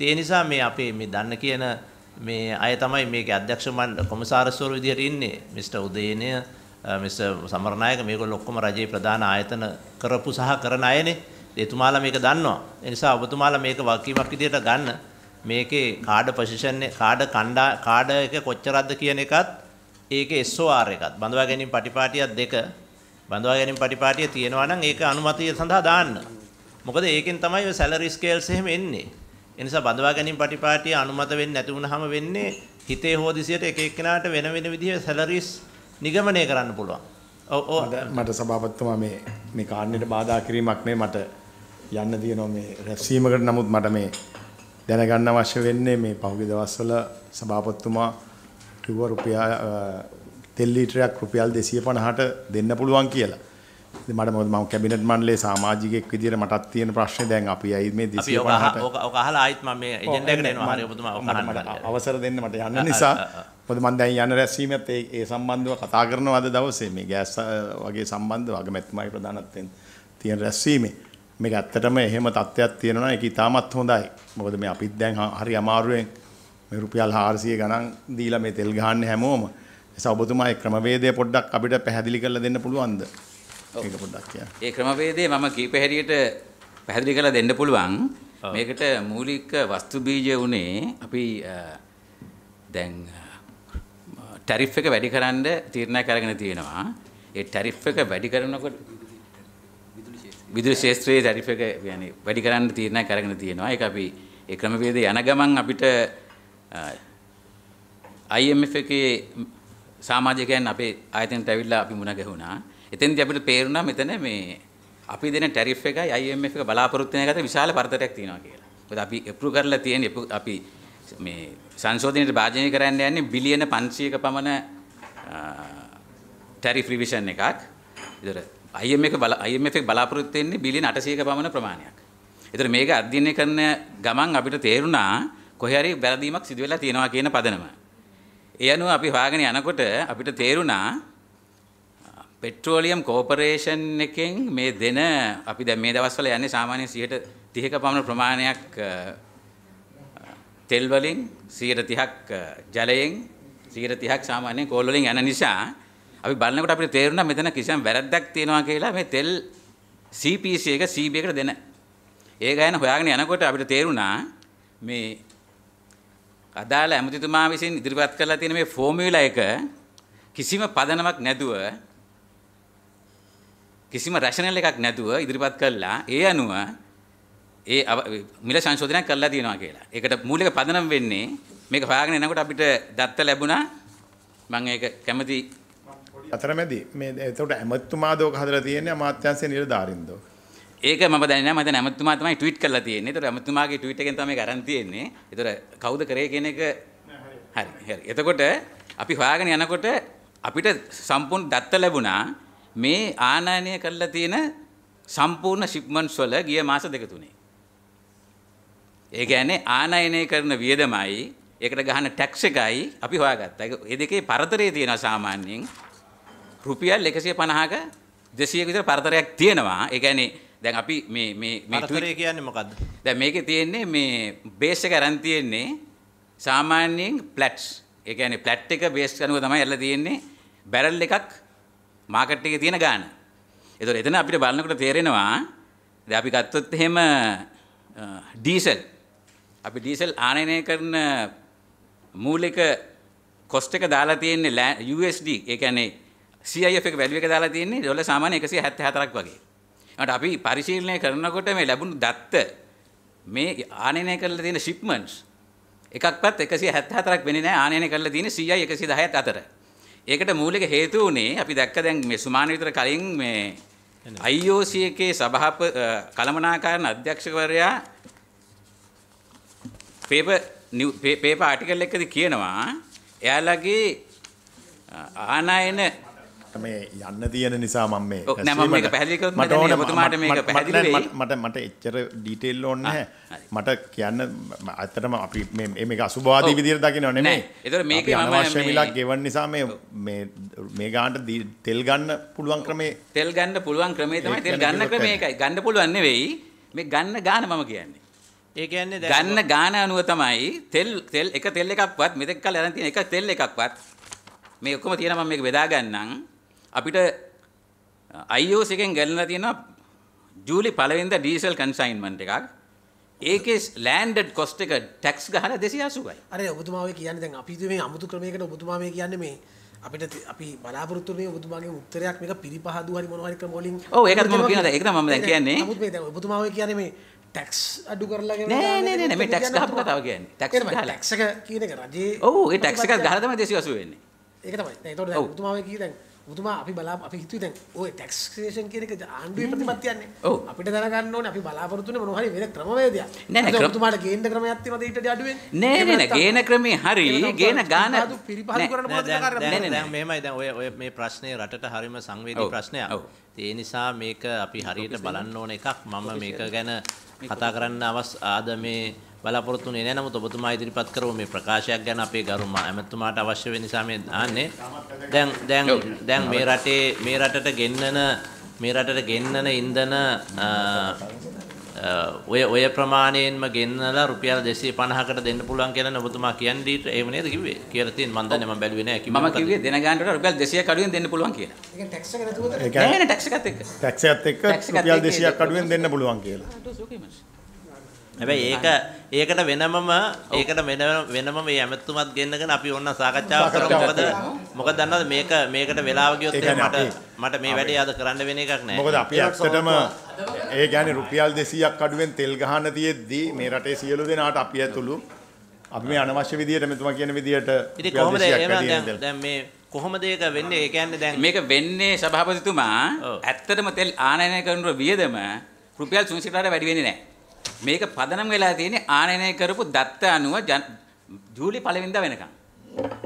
Speaker 1: ඒ නිසා මේ අපේ මේ දන්න කියන මේ අය තමයි මේකේ අධ්‍යක්ෂ මණ්ඩල කොමසාරස්වරු විදිහට ඉන්නේ. මිස්ටර් උදේනය මිස් සමරනායක මේගොල්ලෝ ඔක්කොම රජයේ ප්‍රධාන ආයතන කරපු සහ කරන අයනේ. එතුමාලා මේක දන්නවා. ඒ නිසා ඔබතුමාලා මේක වකීමක් විදියට ගන්න. මේකේ කාඩ පොසිෂන් කාඩ කණ්ඩා කාඩ එක කොච්චරක්ද කියන එකත් ඒකේ SOR එකත් බඳවා ගැනීම පටිපාටියක් දෙක බඳවා ගැනීම පටිපාටිය තියෙනවා නම් ඒක අනුමතිය සඳහා දාන්න. මොකද ඒකෙන් තමයි ඔය සැලරි ස්කේල්ස් එහෙම එන්නේ. ඒ නිසා බඳවා ගැනීම පටිපාටිය අනුමත වෙන්නේ නැති වුනහම වෙන්නේ හිතේ හෝදිසියට එක එක්කෙනාට වෙන වෙන
Speaker 6: විදිහේ සැලරිස් නිගමනය කරන්න පුළුවන්. ඔව් මට සභාපතිතුමා මේ මේ කාණ්ඩයට බාධා කිරීමක් නෙවෙයි මට යන්න තියෙනවා මේ රැස්වීමකට නමුත් මට මේ දැනගන්න අවශ්‍ය වෙන්නේ මේ පහුගිය දවස්වල සභාපතිතුමා කිව්ව රුපියල් තෙල් ලීටරයක් රුපියල් 250ට දෙන්න පුළුවන් කියලා. මට මොකද මම කැබිනට් මණ්ඩලයේ සමාජිකයෙක් විදිහට මටත් තියෙන ප්‍රශ්නේ දැන් අපි ඇයි මේ 250ට
Speaker 1: ඔක ඔක අහලා ආයිත් මම මේ එජෙන්ඩා එකට එනවා හරි ඔබතුමා ඔක කරන්න
Speaker 6: අවසර දෙන්න මට යන්න නිසා මොකද මම දැන් යන රැස්වීමත් ඒ ඒ සම්බන්ධව කතා කරනවා අද දවසේ මේ ගෑස් වගේ සම්බන්ධව අගමැතිතුමාගේ ප්‍රධානත්වයෙන් තියෙන රැස්වීමේ මේක ඇත්තටම එහෙම තත්ත්වයක් තියෙනවා ඒක ඉතාමත් හොඳයි මොකද මේ අපිත් දැන් හරි අමාරුවෙන් මේ රුපියල් 400 ගණන් දීලා මේ තෙල් ගහන්නේ හැමෝම ඒ නිසා ඔබතුමා ඒ ක්‍රමවේදය පොඩ්ඩක් අපිට පැහැදිලි කරලා දෙන්න පුළුවන්ද ඒක පොඩ්ඩක් කියන්න.
Speaker 3: ඒ ක්‍රමවේදය මම කීප හැරියට පැහැදිලි කරලා දෙන්න පුළුවන්. මේකට මූලික වස්තු බීජය උනේ අපි දැන් ටැරිෆ් එක වැඩි කරන්න තීරණයක් අරගෙන තියෙනවා. ඒ ටැරිෆ් එක වැඩි කරනකොට විදුලි ශේත්‍රයේ ටැරිෆ් එක يعني වැඩි කරන්න තීරණයක් අරගෙන තියෙනවා. ඒක අපි ඒ ක්‍රමවේදය යන ගමන් අපිට IMF එකේ සමාජිකයන් අපේ ආයතනට ඇවිල්ලා අපි මුණ ගැහුණා. එතෙන්දී අපිට තේරුණා මෙතන මේ අපි දෙන ටැරිෆ් එකයි IMF එක බලාපොරොත්තු වෙන එකට විශාල පරතරයක් තියෙනවා කියලා. මොකද අපි අප්‍රූව් කරලා තියෙන අපි මේ සංශෝධනයේ භාජනය කරන්න යන්නේ බිලියන 500ක පමණ ටැරිෆ් රිවිෂන් එකක්. ඒතර IMF එක IMF එක බලාපොරොත්තු වෙන්නේ බිලියන 800ක පමණ ප්‍රමාණයක්. ඒතර මේක අධ්‍යයනය කරන ගමන් අපිට තේරුණා කොහේ හරි වැරදීමක් සිදු වෙලා තියෙනවා කියන පදනම. ඒ අනුව අපි හොයාගෙන යනකොට අපිට තේරුණා පෙට්‍රෝලියම් කෝපරේෂන් එකෙන් මේ දෙන අපි දැන් මේ දවස්වල යන්නේ සාමාන්‍ය 130ක පමණ ප්‍රමාණයක් තෙල් වලින් 130ක් ජලයෙන් 130ක් සාමාන්‍ය කෝල් වලින් යන නිසා අපි බලනකොට අපිට තේරුණා මෙතන කිසියම් වැරද්දක් තියෙනවා කියලා මේ තෙල් CPC එක CB එකට දෙන. ඒ ගාන හොයාගෙන යනකොට අපිට තේරුණා මේ අදාළ ඇමතිතුමා විසින් ඉදිරිපත් කරලා තියෙන මේ ෆෝමියුලා එක කිසිම පදනමක් නැතුව කිසිම රැෂනල් එකක් නැතුව ඉදිරිපත් කළා ඒ අනුව ඒ මිල සංශෝධනයක් කරලා තියෙනවා කියලා. ඒකට මූලික පදනම වෙන්නේ මේක හොයාගෙන එනකොට අපිට දත්ත ලැබුණා. මම ඒක කැමති
Speaker 6: අතරමැදි මේ එතකොට ඇමතුමාද ඔක හදලා තියෙන්නේ අමාත්‍යංශයේ නිලධාරින්ද ඔක?
Speaker 3: ඒක මම දන්නේ නැහැ. මම දැන් ඇමතුමා තමයි ට්වීට් කරලා තියෙන්නේ. ඒතකොට ඇමතුමාගේ ට්වීට් එකෙන් තමයි ගරන් තියෙන්නේ. ඒතකොට කවුද කරේ කියන එක හරි හරි. එතකොට අපි හොයාගෙන යනකොට අපිට සම්පූර්ණ දත්ත ලැබුණා. මේ ආනයනය කරලා තියෙන සම්පූර්ණ ශිප්මන්ස් වල ගිය මාස දෙක තුනේ. ඒ කියන්නේ ආනයනය කරන වියදමයි ඒකට ගහන ටැක්ස් එකයි අපි හොයාගත්තා. ඒ දෙකේ පරතරය තියෙනවා සාමාන්‍යයෙන් රුපියල් 150ක 200ක විතර පරතරයක් තියෙනවා. ඒ කියන්නේ දැන් අපි මේ මේ මේ පරතරය කියන්නේ මොකද්ද? දැන් මේකේ තියෙන්නේ මේ බේස් එක අරන් තියෙන්නේ සාමාන්‍යයෙන් ප්ලැට්ස්. ඒ කියන්නේ ප්ලැට් එක බේස් කරනව තමයි ඇරලා තියෙන්නේ. බැරල් එකක් මාකට් එකේ තියෙන ගාන. ඒතකොට එතන අපිට බලනකොට තේරෙනවා දැන් අපි ගත්තොත් එහෙම ඩීසල් අපි ඩීසල් ආනයනය කරන මූලික කොස්ට් එක දාලා තියෙන්නේ USD ඒ කියන්නේ CIF එක වැලියු එක දාලා තියෙන්නේ ඩොලර් සාමාන්‍ය 174ක් වගේ. ඒකට අපි පරිශීලනය කරනකොට මේ ලැබුණු දත්ත මේ ආනයනය කරලා තියෙන shipments එකක්වත් 174ක් වෙන්නේ නැහැ ආනයනය කරලා තියෙන CI 110ත් අතර. ඒකට මූලික හේතුව උනේ අපි දැක්ක දැන් මේ සුමාන විතර කලින් මේ IOC එකේ සභාප කළමනාකරණ අධ්‍යක්ෂකවරයා පේපර් පේපර් ආටිකල් එකකදී කියනවා එයාලගේ
Speaker 6: ආනයන මට මේ යන්න තියෙන නිසා මම මේ මට පැහලිකමට මේක පැහදිලි මට මට එච්චර ඩීටේල් ඕන්න මට කියන්න අත්තටම අපි මේ අසුභවාදී විදිර දකිනව නෙමේ එතර මේක අවශ්‍යමිලක් ගෙවන් නිසා මේ මේ ගාන්ට තෙල් ගන්න
Speaker 3: පුළුවන් ක්‍රමේ තෙල් ගන්න පුළුවන් ක්‍රමේ තමයි තෙල් ගන්න ක්‍රමේකයි ගන්න පුළුවන් නෙවෙයි මේ ගන්න ගාන මම කියන්නේ
Speaker 1: ඒකන්නේ ගන්න
Speaker 3: ගාන අනුව තමයි තෙල් තෙල් එක තෙල් එකක්වත් මෙතෙක් කල අරන් තියෙන එක තෙල් එකක්වත් මේ ඔක්කොම තියෙන මම මේක බෙදා ගන්නම් අපිට IOS එකෙන් ගැලලා තියෙනවා ජූලි පළවෙනිද ඩීසල් කන්සයින්මන්ට් එකක්. ඒකේ ලෑන්ඩඩ් කොස්ට් එක ටැක්ස් ගහලා 280යි.
Speaker 2: අර ඔබතුමා ඔය කියන්නේ දැන් අපි මේ අමුතු ක්‍රමයකට ඔබතුමා මේ කියන්නේ මේ අපිට අපි බලාපොරොත්තු වෙන්නේ ඔබතුමාගේ උත්තරයක් මේක පිරිපහදු හරි මොනවා හරි ක්‍රම වලින්. ඔව් ඒකත් මම කියනවා. ඒක තමයි මම දැන් කියන්නේ. නමුත් මේ දැන් ඔබතුමා ඔය කියන්නේ මේ ටැක්ස් අඩු කරලා ගෙන නෑ නෑ නෑ මේ ටැක්ස් ගහපු කතාව
Speaker 3: කියන්නේ. ටැක්ස් ගහලා. ටැක්ස් එක කියන එක රජේ ඔව් ඒ ටැක්ස් එකත් ගහලා තමයි 280 වෙන්නේ.
Speaker 2: ඒක තමයි. දැන් ඒතකොට දැන් ඔබතුමා ඔය කිය දැන් මුතුමා අපි බලා අපි හිතුවේ දැන් ඔය ටැක්සේෂන් කියන එක ආණ්ඩුවේ ප්‍රතිපත්තියන්නේ. ඔව්. අපිට දැනගන්න ඕනේ අපි බලාපොරොත්තු වෙන මොන හරි වෙන ක්‍රමවේදයක්. නෑ නෑ මුතුමාට ගේන ක්‍රමයක් තියෙනවද ඊට අඩුවෙන්? නෑ නෑ නෑ ගේන
Speaker 3: ක්‍රමේ හරි ගේන ගාන
Speaker 2: පිරිපහදු
Speaker 1: කරන්න පුළුවන් කාර්යයක් නෑ නෑ දැන් මෙහෙමයි දැන් ඔය ඔය මේ ප්‍රශ්නේ රටට හරිම සංවේදී ප්‍රශ්නයක්. ඔව්. ඒ නිසා මේක අපි හරියට බලන්න ඕන එකක්. මම මේක ගැන කතා කරන්න අවස් ආද මේ බලාපොරොත්තු වෙන්නේ නැහැ. නමුත් ඔබතුමා ඉදිරිපත් කරව මේ ප්‍රකාශයක් ගැන අපේ ගරු ඇමතුමාට අවශ්‍ය වෙන නිසා මේ ආන්නේ. දැන් දැන් දැන් මේ රටේ මේ රටට ගෙන්නන මේ රටට ගෙන්නන ඉන්ධන ඔය ඔය ප්‍රමාණයෙන්ම ගෙන්නලා රුපියල් 250කට දෙන්න පුළුවන් කියලා ඔබතුමා කියන්නේ ඒව නේද කිව්වේ කියලා තියෙන මන් දන්නේ මම බැලුවේ නෑ කිව්වා මම කිව්වේ
Speaker 3: දෙන ගානට රුපියල් 200ක් අඩුවෙන් දෙන්න පුළුවන් කියලා. ඒක ටැක්ස් එක නැතුවද? නෑ නෑ ටැක්ස් එකත් එක්ක.
Speaker 6: ටැක්ස් එකත් එක්ක රුපියල් 200ක් අඩුවෙන් දෙන්න පුළුවන් කියලා. හැබැයි ඒක
Speaker 3: ඒකට
Speaker 1: වෙනමම ඒකට වෙනම මේ ඇමතුමත් ගෙන්නගෙන අපි ඔන්න සාකච්ඡාව කරමු මොකද මොකද දන්නවද මේක මේකට වෙලාව ගියොත් මට මට මේ වැඩේ අද කරන්න වෙන එකක් නෑ මොකද අපි ඇත්තටම
Speaker 6: ඒ කියන්නේ රුපියල් 200ක් අඩුවෙන් තෙල් ගහන්න තියෙද්දි මේ රටේ සියලු දෙනාට අපි ඇතුළු අපි මේ අනවශ්‍ය විදියට මෙතුමා කියන විදියට ඉතින් කොහොමද එහෙම
Speaker 3: දැන් මේ කොහොමද ඒක වෙන්නේ ඒ කියන්නේ දැන් මේක වෙන්නේ සභාපතිතුමා ඇත්තටම තෙල් ආනයනය කරන වියදම රුපියල් 300කට වැඩි වෙන්නේ නෑ මේක පදනම් වෙලා තියෙන්නේ ආනයනය කරපු දත්ත අනුව ජූලි පළවෙනිදා වෙනකන්.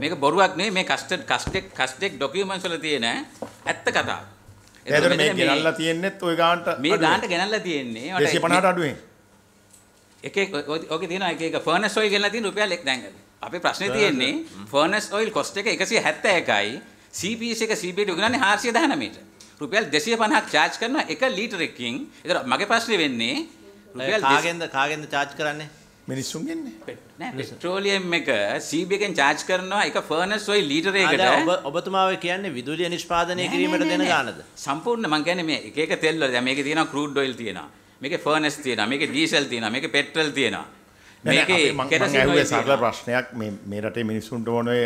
Speaker 3: මේක බොරුවක් නෙවෙයි මේ කස්ටඩ් කස්ටෙක් කස්ටෙක් ඩොකියුමන්ට්ස් වල තියෙන ඇත්ත කතාව.
Speaker 6: එතකොට මේ ගෙනල්ලා තියෙන්නේත් ওই ගානට මේ ගානට
Speaker 3: ගෙනල්ලා තියෙන්නේ 250ට අඩුවෙන්. එක එක ඔකේ තියෙනවා එක එක ෆර්නස් ඔයිල් ගෙනල්ලා තියෙන රුපියල් 1 දැන් අපේ ප්‍රශ්නේ තියෙන්නේ ෆර්නස් ඔයිල් කොස්ට් එක 171යි CPS එක CBD උගන්න්නේ 419ට. රුපියල් 250ක් චාර්ජ් කරනවා 1 ලීටර් එකකින්. ඒතර මගේ ප්‍රශ්නේ වෙන්නේ කාගෙන්ද කාගෙන්ද චාච් කරන්නේ
Speaker 6: මිනිස්සුන්ගෙන්නේ
Speaker 3: පෙට්‍රෝලියම් එක සීබියකෙන් චාර්ජ් කරනවා එක ෆර්නස් ඔයි ලීටර එකට ඔබතුමාව කියන්නේ විදුලිය නිෂ්පාදනය
Speaker 8: කිරීමට දෙන ගානද
Speaker 3: සම්පූර්ණ මං කියන්නේ මේ එක එක තෙල් වල දැන් මේකේ තියෙනවා ක්‍රූඩ් ඔයිල් තියෙනවා මේකේ ෆර්නස් තියෙනවා මේකේ ඩීසල් තියෙනවා මේකේ පෙට්‍රල් තියෙනවා
Speaker 6: මේකේ කෙරසින් ඔයිල් සරල ප්‍රශ්නයක් මේ මේ රටේ මිනිස්සුන්ට ඕනේ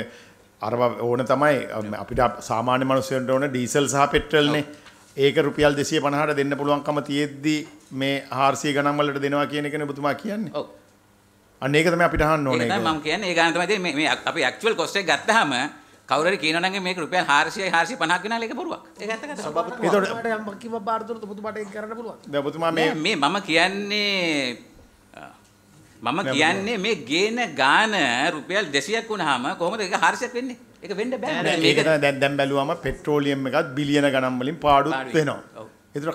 Speaker 6: අරව ඕන තමයි අපිට සාමාන්‍ය මනුස්සයන්ට ඕන ඩීසල් සහ පෙට්‍රල්නේ ඒක රුපියල් 250ට දෙන්න පුළුවන්කම තියෙද්දි මේ 400 ගණන් වලට දෙනවා කියන එකනේ ඔබතුමා කියන්නේ. ඔව්. අන්න ඒක තමයි අපිට අහන්න ඕනේ. ඒක තමයි මම
Speaker 3: කියන්නේ. ඒ ගණන් තමයි මේ මේ අපි ඇක්චුවල් කොස්ට් එක ගත්තාම කවුරු හරි කියනවා නම් මේක රුපියල් 400යි 450ක් වෙනාලේ ඒක බොරුවක්.
Speaker 2: ඒක ඇත්ත කතාවක්. සභාපතිතුමාට යම් කිව්ව බාරදුනොත් ඔබතුමාට ඒක
Speaker 6: කරන්න පුළුවන්.
Speaker 3: දැන් ඔබතුමා මේ මේ මම කියන්නේ මම කියන්නේ මේ ගේන ගාන රුපියල් 200ක් වුණාම කොහොමද ඒක 400ක් වෙන්නේ? එක වෙන්න බෑ මේක
Speaker 6: දැන් දැන් බැලුවම පෙට්‍රෝලියම් එකත් බිලියන ගණන් වලින් පාඩුත් වෙනවා. ඒතර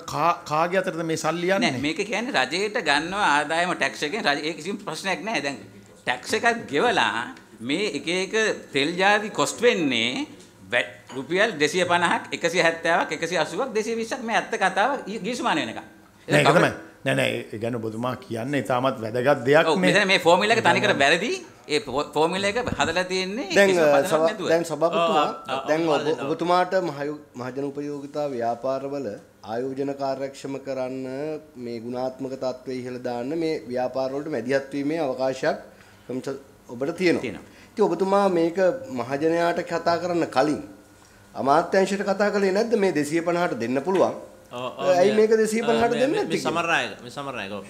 Speaker 6: කාගේ අතරද මේ සල්ලි යන්නේ? නෑ
Speaker 3: මේක කියන්නේ රජයට ගන්නව ආදායම ටැක්ස් එකෙන් රජ ඒ කිසිම ප්‍රශ්නයක් නෑ දැන් ටැක්ස් එකක් ගෙවලා මේ එක එක තෙල් ජාති කොස්ට් වෙන්නේ රුපියල් 250ක් 170ක් 180ක් 220ක් මේ ඇත්ත කතාව ගිවිසුමාන වෙනකම්.
Speaker 6: ඒක තමයි. නෑ නෑ ගැන බොතුමා කියන්න ඉතාමත් වැදගත් දෙයක් මේ
Speaker 3: මේ ෆෝමිල එක තනිකර බැරදි ඒ ෆෝමිල එක හදලා තියෙන්නේ දැන් දැන් සභාපතිතුමා දැන්
Speaker 7: ඔබතුමාට මහජන උපයෝගිතා ව්‍යාපාරවල ආයෝජන කාර්යක්ෂම කරන්න මේ ගුණාත්මක තත්ත්වය ඉහළ දාන්න මේ ව්‍යාපාරවලට මැදිහත් වීමේ අවකාශයක් ඔබට තියෙනවා. ඉතින් ඔබතුමා මේක මහජනයාට කතා කරන්න කලින් අමාත්‍යංශයට කතා කළේ නැද්ද මේ 250ට දෙන්න පුළුවන්?
Speaker 1: ඇයි මේක 250ට දෙන්නේ නැත්තේ සමරනායක මේ සමරනායක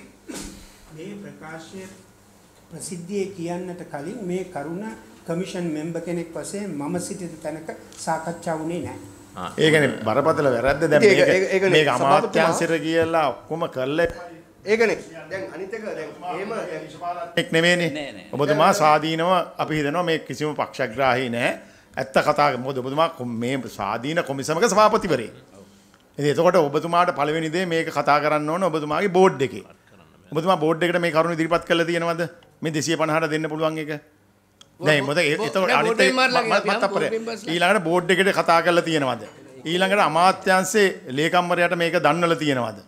Speaker 5: මේ ප්‍රකාශය ප්‍රසිද්ධියේ කියන්නට කලින් මේ කරුණ කමිෂන් මෙම්බර් කෙනෙක් වශයෙන් මම සිටින තැනක සාකච්ඡා වුණේ නැහැ.
Speaker 6: ඒ කියන්නේ බරපතල වැරද්ද දැන් මේක මේක අමාත්‍යාංශයට කියලා ඔක්කොම කරලා ඒකනේ
Speaker 7: දැන් අනිත් එක දැන් එහෙම දැන් විශපාලක් නෙමෙයිනේ. ඔබතුමා
Speaker 6: සාදීනව අපි හිතනවා මේ කිසිම පක්ෂග්‍රාහී නැහැ. ඇත්ත කතා මොකද ඔබතුමා මේ සාදීන කොමිසමක සභාපතිවරයෙක්. ඉතින් එතකොට ඔබතුමාට පළවෙනි දේ මේක කතා කරන්න ඕන ඔබතුමාගේ බෝඩ් එකේ. ඔබතුමා බෝඩ් එකට මේ කරුණ ඉදිරිපත් කළා තියෙනවද? මේ 250ට දෙන්න පුළුවන් එක. නෑ මොකද එතකොට අනිත් මත් අපරේ ඊළඟට බෝඩ් එකට කතා කරලා තියෙනවද? ඊළඟට අමාත්‍යංශයේ ලේකම්වරයාට මේක දන්වලා තියෙනවද?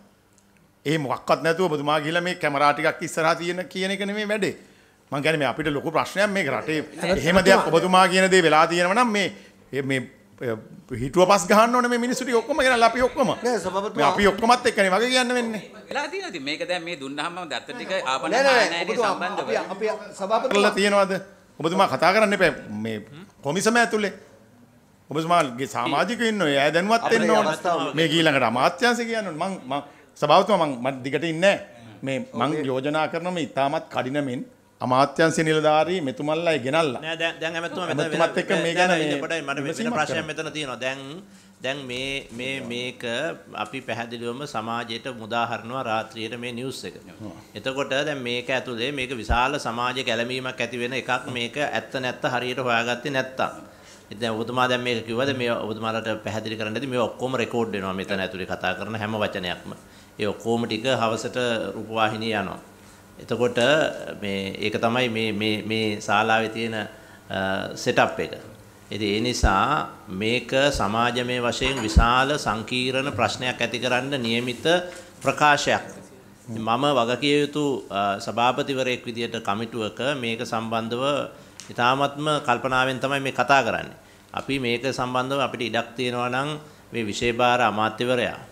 Speaker 6: ඒ මොකක්වත් නැතුව ඔබතුමා ගිහලා මේ කැමරා ටිකක් ඉස්සරහා තියෙන කියන එක නෙමෙයි වැඩේ. මං කියන්නේ මේ අපිට ලොකු ප්‍රශ්නයක් මේක රටේ. එහෙම දෙයක් ඔබතුමා කියන දේ වෙලා තියෙනවා නම් මේ මේ හිටුව පස් ගන්න ඕන මේ මිනිස්සුට ඔක්කොම ගෙනල්ලා අපි ඔක්කොම නෑ සභාපතිතුමා අපි ඔක්කොමත් එක්කනේ වගේ කියන්න වෙන්නේ
Speaker 3: වෙලා තියෙනවා ඉතින් මේක දැන් මේ දුන්නාම දත්ත ටික ආපන නෑනේ සම්බන්ධව අපි
Speaker 7: සභාපතිතුමා
Speaker 6: තියනවාද ඔබතුමා කතා කරන්න එපා මේ කොමිසම ඇතුලේ ඔබතුමාගේ සමාජිකයෝ ඉන්න ඔය ඈ දැනුවත් වෙන්න ඕන මේ ඊළඟට අමාත්‍යාංශ කියන්න ඕන මං සභාපතිතුමා මං දිගට ඉන්නේ මේ මං යෝජනා කරන මේ ඉතාමත් කඩිනමින් අමාත්‍යංශ නිලධාරී මෙතුමල්ලයි ගෙනල්ලා.
Speaker 1: නෑ දැන් දැන් ඇමතුමා මෙතන මෙතුමත් එක්ක මේ ගැන මේ පොඩ්ඩයි මට වෙන ප්‍රශ්නයක් මෙතන තියෙනවා. දැන් දැන් මේ මේ මේක අපි පැහැදිලිවම සමාජයට මුදාහරනවා රාත්‍රියට මේ නිවුස් එක. එතකොට දැන් මේක ඇතුලේ මේක විශාල සමාජ ගැළමීමක් ඇති වෙන එකක් මේක ඇත්ත නැත්ත හරියට හොයාගත්තේ නැත්තම්. ඉතින් ඔබතුමා දැන් මේක කිව්වද මේ ඔබතුමාලට පැහැදිලි කරන්න ඇති මේ ඔක්කොම රෙකෝඩ් වෙනවා මෙතන ඇතුලේ කතා කරන හැම වචනයක්ම. ඒ ඔක්කොම ටික හවසට රූපවාහිනිය යනවා. එතකොට මේ ඒක තමයි මේ මේ මේ ශාලාවේ තියෙන සෙටප් එක. ඉතින් ඒ නිසා මේක සමාජමය වශයෙන් විශාල සංකීර්ණ ප්‍රශ්නයක් ඇතිකරන નિયમિત ප්‍රකාශයක්. මම වගකිය යුතු සභාපතිවරයෙක් විදියට කමිටුවක මේක සම්බන්ධව ඉතාමත්ම කල්පනාවෙන් තමයි මේ කතා කරන්නේ. අපි මේක සම්බන්ධව අපිට ඉඩක් තියෙනවා නම් මේ විශේෂ භාර අමාත්‍යවරයා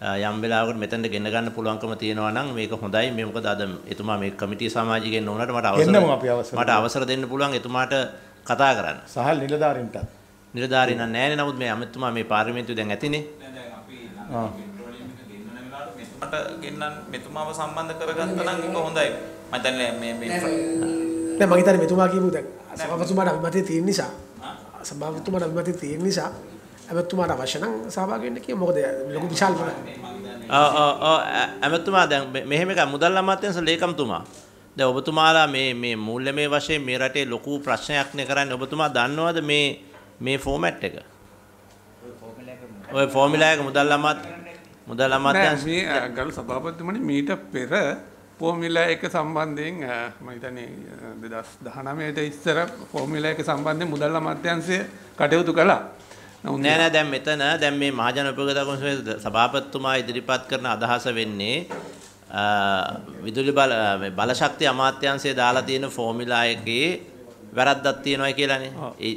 Speaker 1: යම් වෙලාවකට මෙතනට ගෙන ගන්න පුළුවන්කම තියෙනවා නම් මේක හොඳයි මේ මොකද අද එතුමා මේ කමිටිය සමාජිකෙන්න උනට මට අවසර මට අවසර දෙන්න පුළුවන් එතුමාට කතා කරන්න
Speaker 6: සහ නිලධාරීන්ටත්
Speaker 1: නිලධාරීන් නැහැ නමුත් මේ අමතුමා මේ පාර්ලිමේන්තුවේ දැන් ඇතිනේ
Speaker 3: මට ගෙන්නන් මෙතුමාව සම්බන්ධ කරගත්ත නම් ඒක හොඳයි මම දන්නේ මේ මේ
Speaker 2: නෑ මගේ තරි මෙතුමා කියපු දැන් සභාපතිතුමාට අභිමතය තියෙන නිසා සභාපතිතුමාට අභිමතය තියෙන නිසා ඇමතුමාට අවශ්‍ය නම් සහභාගී වෙන්න කිය මොකද ලොකු විශාල
Speaker 1: ඇමතුමා දැන් මෙහෙම එක මුදල් අමාත්‍යංශ ලේකම්තුමා දැන් ඔබතුමාලා මේ මේ මූල්‍යමය වශයෙන් මේ රටේ ලොකු ප්‍රශ්නයක් නේ කරන්නේ ඔබතුමා දන්නවද මේ මේ ෆෝමැට් එක
Speaker 3: ඔය ෆෝමියුලා එක
Speaker 1: මුදල් අමාත්‍ය මුදල් අමාත්‍යංශ මේ
Speaker 5: ගරු සභාපතිතුමනි මීට පෙර ෆෝමියුලා එක සම්බන්ධයෙන් මම හිතන්නේ 2019 ට ඉස්සර ෆෝමියුලා එක සම්බන්ධයෙන් මුදල් අමාත්‍යංශය කටයුතු කළා
Speaker 8: නෑ
Speaker 1: නෑ දැන් මෙතන දැන් මේ මහජන උපගත කොමිසමේ සභාපතිතුමා ඉදිරිපත් කරන අදහස වෙන්නේ විදුලි බල බලශක්ති අමාත්‍යංශය දාලා තියෙන ෆෝමියුලා එකේ වැරද්දක් තියෙනවා කියලානේ.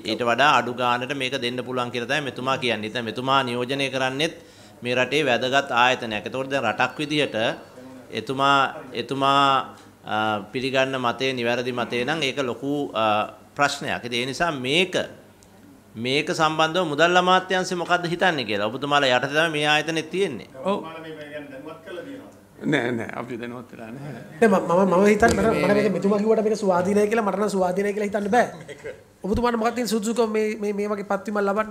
Speaker 1: ඊට වඩා අඩු ගානට මේක දෙන්න පුළුවන් කියලා තමයි මෙතුමා කියන්නේ. ඉතින් මෙතුමා නියෝජනය කරන්නේත් මේ රටේ වැදගත් ආයතනයක්. ඒතකොට දැන් රටක් විදියට එතුමා එතුමා පිළිගන්න මතේ නිවැරදි මතේ නම් ඒක ලොකු ප්‍රශ්නයක්. ඒ නිසා මේක මේක සම්බන්ධව මුදල් අමාත්‍යාංශය මොකද්ද හිතන්නේ කියලා. ඔබතුමාලා යටතේ තමයි මේ ආයතනෙ තියෙන්නේ. ඔව්.
Speaker 5: නෑ නෑ අපි දැනුවත් වෙලා නෑ.
Speaker 2: නෑ මම මම හිතන්නේ මට මට මේක මෙතුමා කිව්වට මේක ස්වාධීනයි කියලා මට නම් ස්වාධීනයි කියලා හිතන්න බෑ. ඔබතුමාට මොකක්ද තියෙන සුදුසුකම් මේ මේ මේ වගේ පත්වීමක් ලබන්න?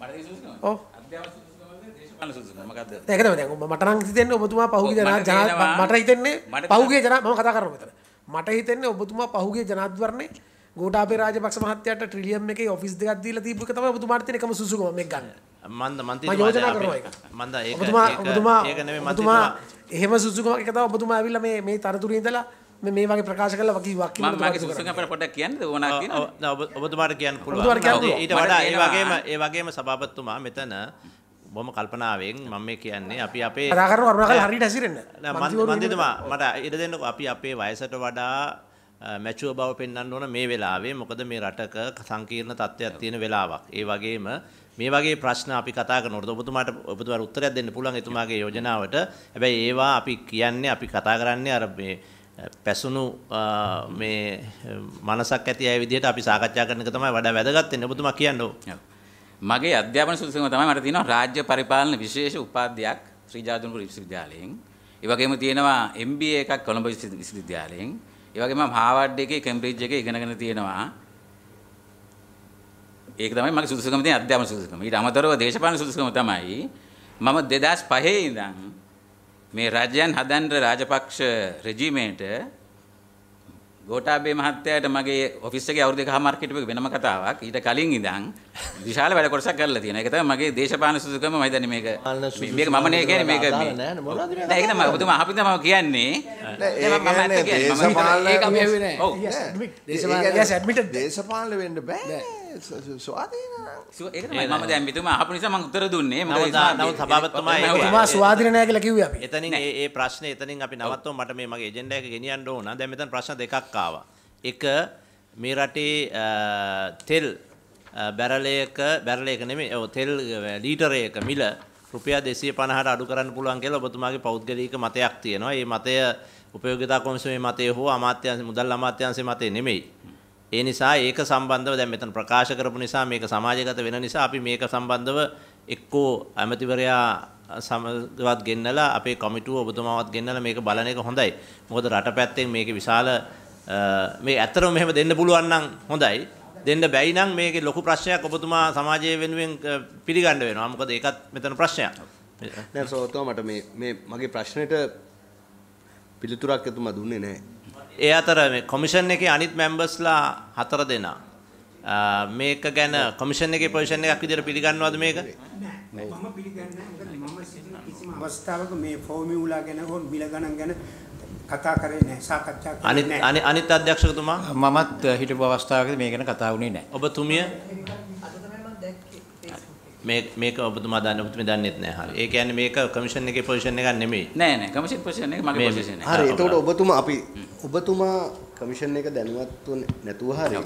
Speaker 3: මට තියෙන සුදුසුකම්. ඔව්. අධ්‍යාපන ඒකතම දැන් මට
Speaker 2: නම් හිතෙන්නේ ඔබතුමා පහුගිය ජනාධිපති මට හිතෙන්නේ පහුගිය ජනා මම කතා කරමු මෙතන. මට හිතෙන්නේ ඔබතුමා පහුගිය ජනාධිපතිවරණේ ගෝටාපේ රාජපක්ෂ මහත්තයාට ට්‍රිලියම් එකේ ඔෆිස් දෙකක් දීලා තිබ්බ එක තමයි ඔබතුමාට තියෙන එකම සුසුකම මේක ගන්න.
Speaker 1: මන්ද මන් තියෙන යෝජනා කරනවා ඒක. මන්ද ඒක ඔබතුමා ඔබතුමා ඒක නෙමෙයි මන් ඔබතුමා
Speaker 2: එහෙම සුසුකමක් එක තමයි ඔබතුමා ඇවිල්ලා මේ මේ තරතුරේ ඉඳලා මේ වගේ ප්‍රකාශ කළ වකිවක්
Speaker 3: පොට කියන්න ඕන ඔබතුමාට කියන්න පුළුව ඊට වඩා ඒ වගේම
Speaker 1: ඒ වගේම සභාපත්තුමා මෙතන බොම කල්පනාවෙන් මම මේ කියන්නේ අපි අපේ රාකරන කරුණා කරලා හරියට හැසිරෙන්න මන්දිතුමා මට ඉඩ දෙන්නකෝ අපි අපේ වයසට වඩා මැචුව බව පෙන්වන්න ඕන මේ වෙලාවේ මොකද මේ රටක සංකීර්ණ තත්ත්වයක් තියෙන වෙලාවක්. ඒ වගේම මේ වගේ ප්‍රශ්න අපි කතා කරනකොට ඔබතුමාට ඔබතුමාට උත්තරයක් දෙන්න පුළුවන් එතුමාගේ යෝජනාවට. හැබැයි ඒවා අපි කියන්නේ අපි කතා කරන්නේ අර මේ පැසුණු මේ මනසක් ඇති අය විදිහට අපි සාකච්ඡා කරන එක තමයි වඩා වැදගත් වෙන්නේ. ඔබතුමා කියන්න ඕන.
Speaker 3: මගේ අධ්‍යාපන සුදුසුකම තමයි මට තියෙනවා රාජ්‍ය පරිපාලන විශේෂ උපාධ්‍යයක් ශ්‍රී ජාදුනපුර විශ්වවිද්‍යාලයෙන්. ඒ වගේම තියෙනවා MBA එකක් කොළඹ විශ්වවිද්‍යාලයෙන්. ඒ වගේම මම හාවර්ඩ් එකේ කෙම්බ්‍රිජ් එකේ ඉගෙනගෙන තියෙනවා. ඒක තමයි මගේ සුදුසුකම තියෙන අධ්‍යාපන සුදුසුකම. ඊට අමතරව දේශපාලන සුදුසුකම තමයි මම 2005 ඉඳන් මේ රජයන් හදන්න රාජපක්ෂ රෙජිමේට ගෝඨාභය මහත්තයාට මගේ ඔෆිස් එකේ අවුරුදු එකහමාරක් හිටපු වෙනම කතාවක්. ඊට කලින් ඉඳන් විශාල වැඩ කොටසක් කරලා තියෙනවා. ඒක තමයි මගේ දේශපාලන සුදුකම මම හිතන්නේ මේක. මේක මම නේ කියන්නේ මේක මේ. නෑ ඒක තමයි ඔබතුමා අහපු දේ මම කියන්නේ.
Speaker 8: නෑ මම මම කියන්නේ. ඒක මේ වෙන්නේ. ඔව්.
Speaker 9: දේශපාලන. Yes admitted. දේශපාලන වෙන්න බෑ. Uh, ස්වාධීන
Speaker 3: ම දැමිතුම අපනිසම උතර දුන්නේ ම සභාවත්තුමා
Speaker 2: ස්වාධීනය කියලා කිව්ව අපි
Speaker 1: එතනින් ඒ ප්‍රශ්න එතනින් අපි නවත්ව මට මේ මගේ ජෙන්ඩයක ගෙනියන්න ඕන දැමතන් ප්‍රශ්න දෙකක්කාව. එක මේ රටේ තෙල් බැරලයක බැරලයක නෙමේ ඔ තෙල් ලීටරයක මිල රුපියා දෙසේ පනහට අඩු කරන්න පුළුවන් කියලා ඔබතුමාගේ පෞද්ගලික මතයක් තියෙනවා ඒ මතය උපයෝගතා කොමිසමේ මතය හෝ අමාත්‍යන්සේ මුදල් අමාත්‍යන්සේ මතය නෙමෙයි ඒ නිසා ඒක සම්බන්ධව දැන් මෙතන ප්‍රකාශ කරපු නිසා මේක සමාජගත වෙන නිසා අපි මේක සම්බන්ධව එක්කෝ ඇමතිවරයා සමගවත් ගෙන්නලා අපේ කමිටුව ඔබතුමාවත් ගෙන්නලා මේක බලන එක හොඳයි. මොකද රට පැත්තෙන් මේක විශාල මේ ඇත්තටම මෙහෙම දෙන්න පුළුවන් නම් හොඳයි. දෙන්න බැයි නම් මේකේ ලොකු ප්‍රශ්නයක් ඔබතුමා සමාජය වෙනුවෙන් පිළිගන්න වෙනවා. මොකද ඒකත් මෙතන ප්‍රශ්නයක්. දැන් සෝතෝ මට මේ මේ මගේ ප්‍රශ්නෙට පිළිතුරක් එතුමා දුන්නේ නැහැ. ඒ අතර කොමිෂන් එකේ අනිත් මැම්බර්ස්ලා හතර දෙනා මේක ගැන කොමිෂන් එකේ පොසිෂන් එකක් විදිහට පිළිගන්නවද මේක? නෑ. මම
Speaker 5: පිළිගන්නේ මම කිසිම අවස්ථාවක මේ ෆෝමියුලා ගැන හෝ මිල ගණන් ගැන කතා කරේ නෑ සාකච්ඡා කරේ නෑ. අනිත්
Speaker 1: අනිත් අධ්‍යක්ෂකතුමා
Speaker 5: මමත් හිටපු අවස්ථාවකදී මේ ගැන කතා වුණේ නෑ. ඔබතුමිය
Speaker 1: මේ මේක ඔබතුමා දන්න ඔබතුමා දන්නෙත් නෑ හරි. ඒ කියන්නේ මේක කමිෂන් එකේ පොසිෂන් එකක් නෙමෙයි.
Speaker 3: නෑ නෑ කමිෂන් පොසිෂන් එක
Speaker 1: මගේ පොසිෂන් එක. හරි. එතකොට
Speaker 7: ඔබතුමා අපි ඔබතුමා කමිෂන් එක දැනුවත් නැතුව හරි.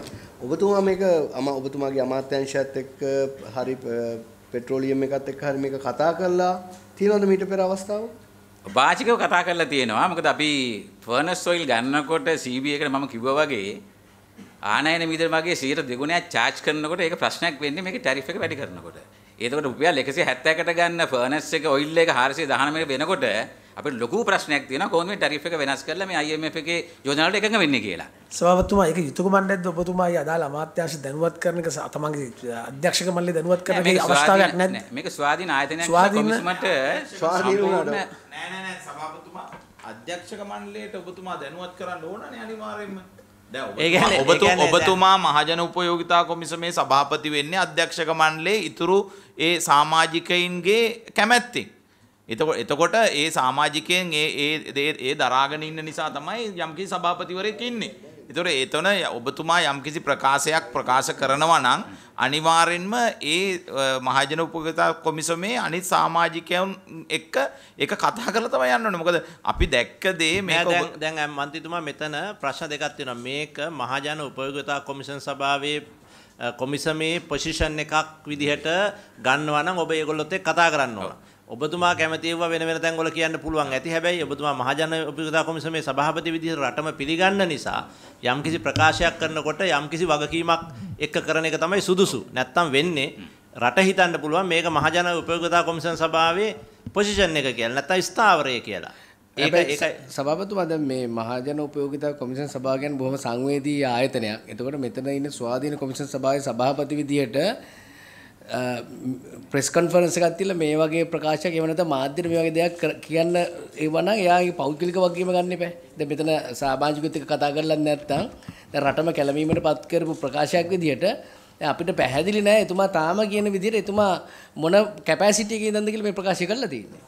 Speaker 7: ඔබතුමා මේක අම ඔබතුමාගේ අමාත්‍යංශයත් එක්ක හරි පෙට්‍රෝලියම් එකත් එක්ක හරි මේක කතා කරලා තියෙනවද මීට පෙර අවස්ථාවක?
Speaker 3: වාචිකව කතා කරලා තියෙනවා. මොකද අපි ෆර්නස් ඔයිල් ගන්නකොට CB එකට මම කිව්වා වගේ ආනයන මීටර මගේ 100 දෙගුණයක් charge කරනකොට ඒක ප්‍රශ්නයක් වෙන්නේ මේක ටැරිෆ් එක වැඩි කරනකොට. ඒකට රුපියල් 170කට ගන්න ෆර්නස් එක ඔයිල් එක 419 වෙනකොට අපිට ලොකු ප්‍රශ්නයක් තියෙනවා කොහොමද මේ ටැරිෆ් එක වෙනස් කරලා මේ IMF එකේ යෝජනාවට එකඟ වෙන්නේ කියලා.
Speaker 2: සභාපතිතුමා ඒක යුතුයකම නැද්ද ඔබතුමායි අදාළ අමාත්‍යාංශ දැනුවත් කරන එක තමන්ගේ අධ්‍යක්ෂක මණ්ඩලය දැනුවත් කරන මේ අවස්ථාවක් නැද්ද?
Speaker 3: මේක ස්වාධීන ආයතනයක් කොමිසමට ස්වාධීන නෑ නෑ නෑ සභාපතිතුමා අධ්‍යක්ෂක මණ්ඩලයට ඔබතුමා දැනුවත් කරන්න ඕනනේ අනිවාර්යයෙන්ම. ඔබතු ඔබතුමා මහජන උපයෝගිතා කොමිසමේ සභාපති වෙන්නේ අධ්‍යක්ෂක මණ්ඩලේ ඉතුරු ඒ සාමාජිකයින්ගේ කැමැත්තෙන්. එතකොට එතකොට ඒ සාමාජිකයෙන් ඒ ඒ දරාගෙන ඉන්න නිසා තමයි යම්කි සභාපතිවරයෙක් ඉන්නේ. එතොට ඒතොන ඔබතුමා යම්කිසි ප්‍රකාශයක් ප්‍රකාශ කරනවා නම් අනිවාරෙන්ම ඒ මහජන උපගතා කොමිසමේ අනිත් සාමාජිකයන් එක්ක එක කතා කරතම යන්න නොකද අපි දැක්ක දේ මේ දැන් මන්තිතුමා
Speaker 1: මෙතන ප්‍රශ්න දෙකත්වෙන මේක මහජන උපයගතා කොමිසන් සභාවේ කොමිසමේ පොසිෂන් එකක් විදිහට ගන්නවනම් ඔබ ඒගොල්ලොත් එක්ක කතා කරන්න ඕන. ඔබතුමා කැමති ඒවා වෙන වෙන තැන්වල කියන්න පුළුවන් ඇති හැබැයි ඔබතුමා මහජන උපදේශක කොමිසමේ සභාපති විදිහට රටම පිළිගන්න නිසා යම්කිසි ප්‍රකාශයක් කරනකොට යම්කිසි වගකීමක් එක්ක කරන එක තමයි සුදුසු. නැත්තම් වෙන්නේ රට හිතන්න පුළුවන් මේක මහජන උපයෝගතා කොමිසම් සභාවේ පොසිෂන් එක කියලා නැත්නම් ස්ථාවරය කියලා.
Speaker 8: ඒක ඒක සභාපතිතුමා දැන් මේ මහජන උපයෝගතා කොමිසම් සභාව කියන්නේ බොහොම සංවේදී ආයතනයක්. එතකොට මෙතන ඉන්න ස්වාධීන කොමිසම් සභාවේ සභාපති විදියට ප්‍රෙස් කන්ෆරන්ස එකක් තියලා මේ වගේ ප්‍රකාශයක් එහෙම නැත්නම් මාධ්‍යට මේ වගේ දෙයක් කියන්න ඒවනම් එයාගේ පෞද්ගලික වගකීම ගන්න එපා. දැන් මෙතන සමාජිකත් එක්ක කතා කරලත් නැත්නම් දැන් රටම කැළඹීමටපත් කරපු ප්‍රකාශයක් විදිහට අපිට පැහැදිලි නෑ එතුමා තාම කියන විදිහට එතුමා මොන කැපැසිටි එකේ ඉඳන්ද කියලා මේ ප්‍රකාශය කරලා තියෙන්නේ.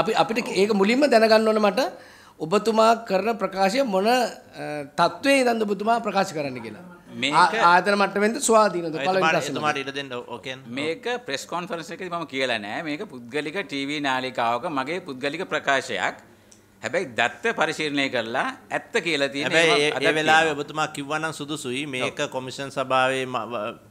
Speaker 8: අපි අපිට ඒක මුලින්ම දැනගන්න ඕන මට ඔබතුමා කරන ප්‍රකාශය මොන තත්වයේ ඉඳන්ද ඔබතුමා ප්‍රකාශ කරන්න කියලා. ආතන මටමෙන්ද ස්වාධීනද මට
Speaker 3: ඉරදන්න ඕකෙන් මේක ප්‍රෙස් කොන්ෆරන්ස එක ම කියලා නෑ මේක පුද්ගලික ටීවී නාලිකාවක මගේ පුද්ගලික ප්‍රකාශයක් හැබැයි දත්ත පරිශීරණය කරලා ඇත්ත කියලා තියෙන වෙලා
Speaker 1: ඔබතුමා කිව්වනම් සුදුසුයි මේක කොමිෂන් සභාවේ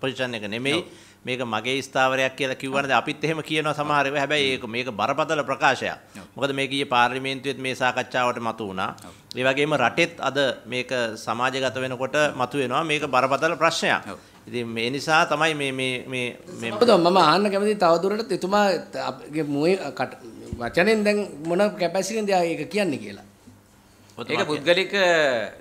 Speaker 1: පරිචන්න එක නෙමෙයි මේක මගේ ස්ථාවරයක් කියලා කිව්වනද අපිත් එහෙම කියනවා සමහරව හැබැයි ඒක මේක බරපතල ප්‍රකාශයක්. මොකද මේ ගියේ පාර්ලිමේන්තුවේත් මේ සාකච්ඡාවට මතු වුණා. ඒ වගේම රටෙත් අද මේක සමාජගත වෙනකොට මතු වෙනවා මේක බරපතල ප්‍රශ්නයක්. ඉතින් මේ නිසා තමයි මේ මේ මේ මේ
Speaker 8: මම අහන්න කැමති තවදුරටත් එතුමාගේ මුවේ වචනෙන් දැන් මොන කැපැසිටිෙන්ද ඒක කියන්නේ කියලා.
Speaker 3: ඒක පුද්ගලික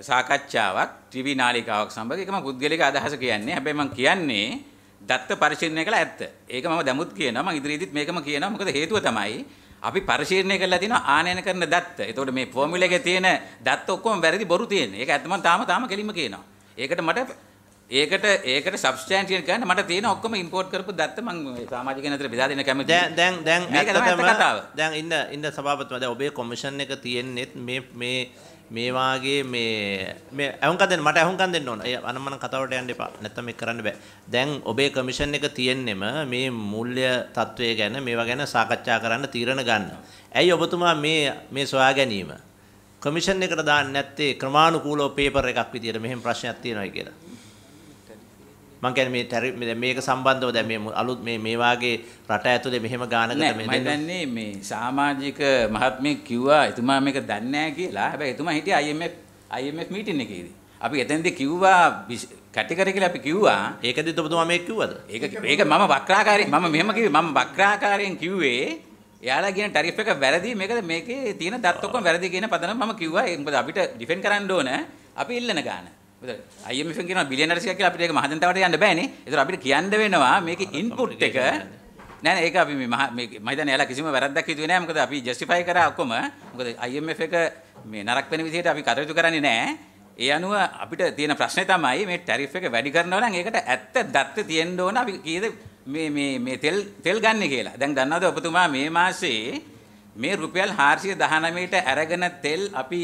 Speaker 3: සාකච්ඡාවක් ටීවී නාලිකාවක් සම්බන්ධ එකම පුද්ගලික අදහස කියන්නේ. හැබැයි මම කියන්නේ දත්ත පරිශීලනය කළා ඇත්ත. ඒක මම දැමුත් කියනවා. මම ඉදිරියේදීත් මේකම කියනවා. මොකද හේතුව තමයි අපි පරිශීලනය කළා දිනවා ආනයන කරන දත්ත. එතකොට මේ ෆෝමියුලා එකේ තියෙන දත්ත ඔක්කොම වැරදි බොරු තියෙන. ඒක ඇත්ත මම තාම තාම කෙලින්ම කියනවා. ඒකට මට ඒකට ඒකට සබ්ස්ටැන්ෂියල් කරන්න මට තියෙන ඔක්කොම ඉම්පෝට් කරපු දත්ත මම සමාජිකයන් අතර බෙදා දෙන්න කැමතියි. දැන් දැන් දැන් ඇත්තටම
Speaker 1: දැන් ඉන්න ඉන්න සභාපතිතුමා දැන් ඔබේ කොමිෂන් එක තියෙන්නේ මේ මේ මේ වාගේ මේ මේ ඇහුම්කන් දෙන්න මට ඇහුම්කන් දෙන්න ඕන. ඒ අනම්මන කතාවට යන්න එපා. නැත්තම් මේක කරන්න බෑ. දැන් ඔබේ කමිෂන් එක තියෙන්නෙම මේ මූල්‍ය තත්වය ගැන මේවා ගැන සාකච්ඡා කරන්න තීරණ ගන්න. ඇයි ඔබතුමා මේ මේ සොයා ගැනීම? කමිෂන් එකට දාන්නේ නැත්තේ ක්‍රමානුකූලව පේපර් එකක් විදියට මෙහෙම ප්‍රශ්නයක් තියෙනවා කියලා. මං කියන්නේ මේ දැන් මේක සම්බන්ධව දැන් මේ අලුත් මේ
Speaker 3: මේ වාගේ රට ඇතුලේ මෙහෙම ගානකට මේ මම දන්නේ මේ සමාජික මහත්මයෙක් කිව්වා එතුමා මේක දන්නේ නැහැ කියලා. හැබැයි එතුමා හිටියේ IMF IMF මීටින් එකේදී. අපි එතෙන්දී කිව්වා කැටගරි කියලා අපි කිව්වා. ඒකද ඔබතුමා මේක කිව්වද? ඒක ඒක මම වක්‍රාකාරයෙන් මම මෙහෙම කිව්වේ මම වක්‍රාකාරයෙන් කිව්වේ එයාලා කියන ටරිෆ් එක වැරදි මේකද මේකේ තියෙන දත් ඔක්කොම වැරදි කියන පදනම මම කිව්වා. මොකද අපිට ඩිෆෙන්ඩ් කරන්න ඕන අපි ඉල්ලන ගාන. IMF එකෙන් කියනවා බිලියනර්ස් එකක් කියලා අපිට ඒක මහජනතාවට යන්න බෑනේ. ඒතර අපිට කියන්න වෙනවා මේකේ ඉන්පුට් එක නෑ නෑ ඒක අපි මේ මම හිතන්නේ එයාලා කිසිම වැරද්දක් හිතුවේ නෑ මොකද අපි ජස්ටිෆයි කරා ඔක්කොම. මොකද IMF එක මේ නරක වෙන විදිහට අපි කටයුතු කරන්නේ නෑ. ඒ අනුව අපිට තියෙන ප්‍රශ්නේ තමයි මේ ටැරිෆ් එක වැඩි කරනවා නම් ඒකට ඇත්ත දත්ත තියෙන්න ඕන අපි කීයද මේ මේ මේ තෙල් තෙල් ගන්න කියලා. දැන් දන්නවද ඔබතුමා මේ මාසේ මේ රුපියල් 419ට අරගෙන තෙල් අපි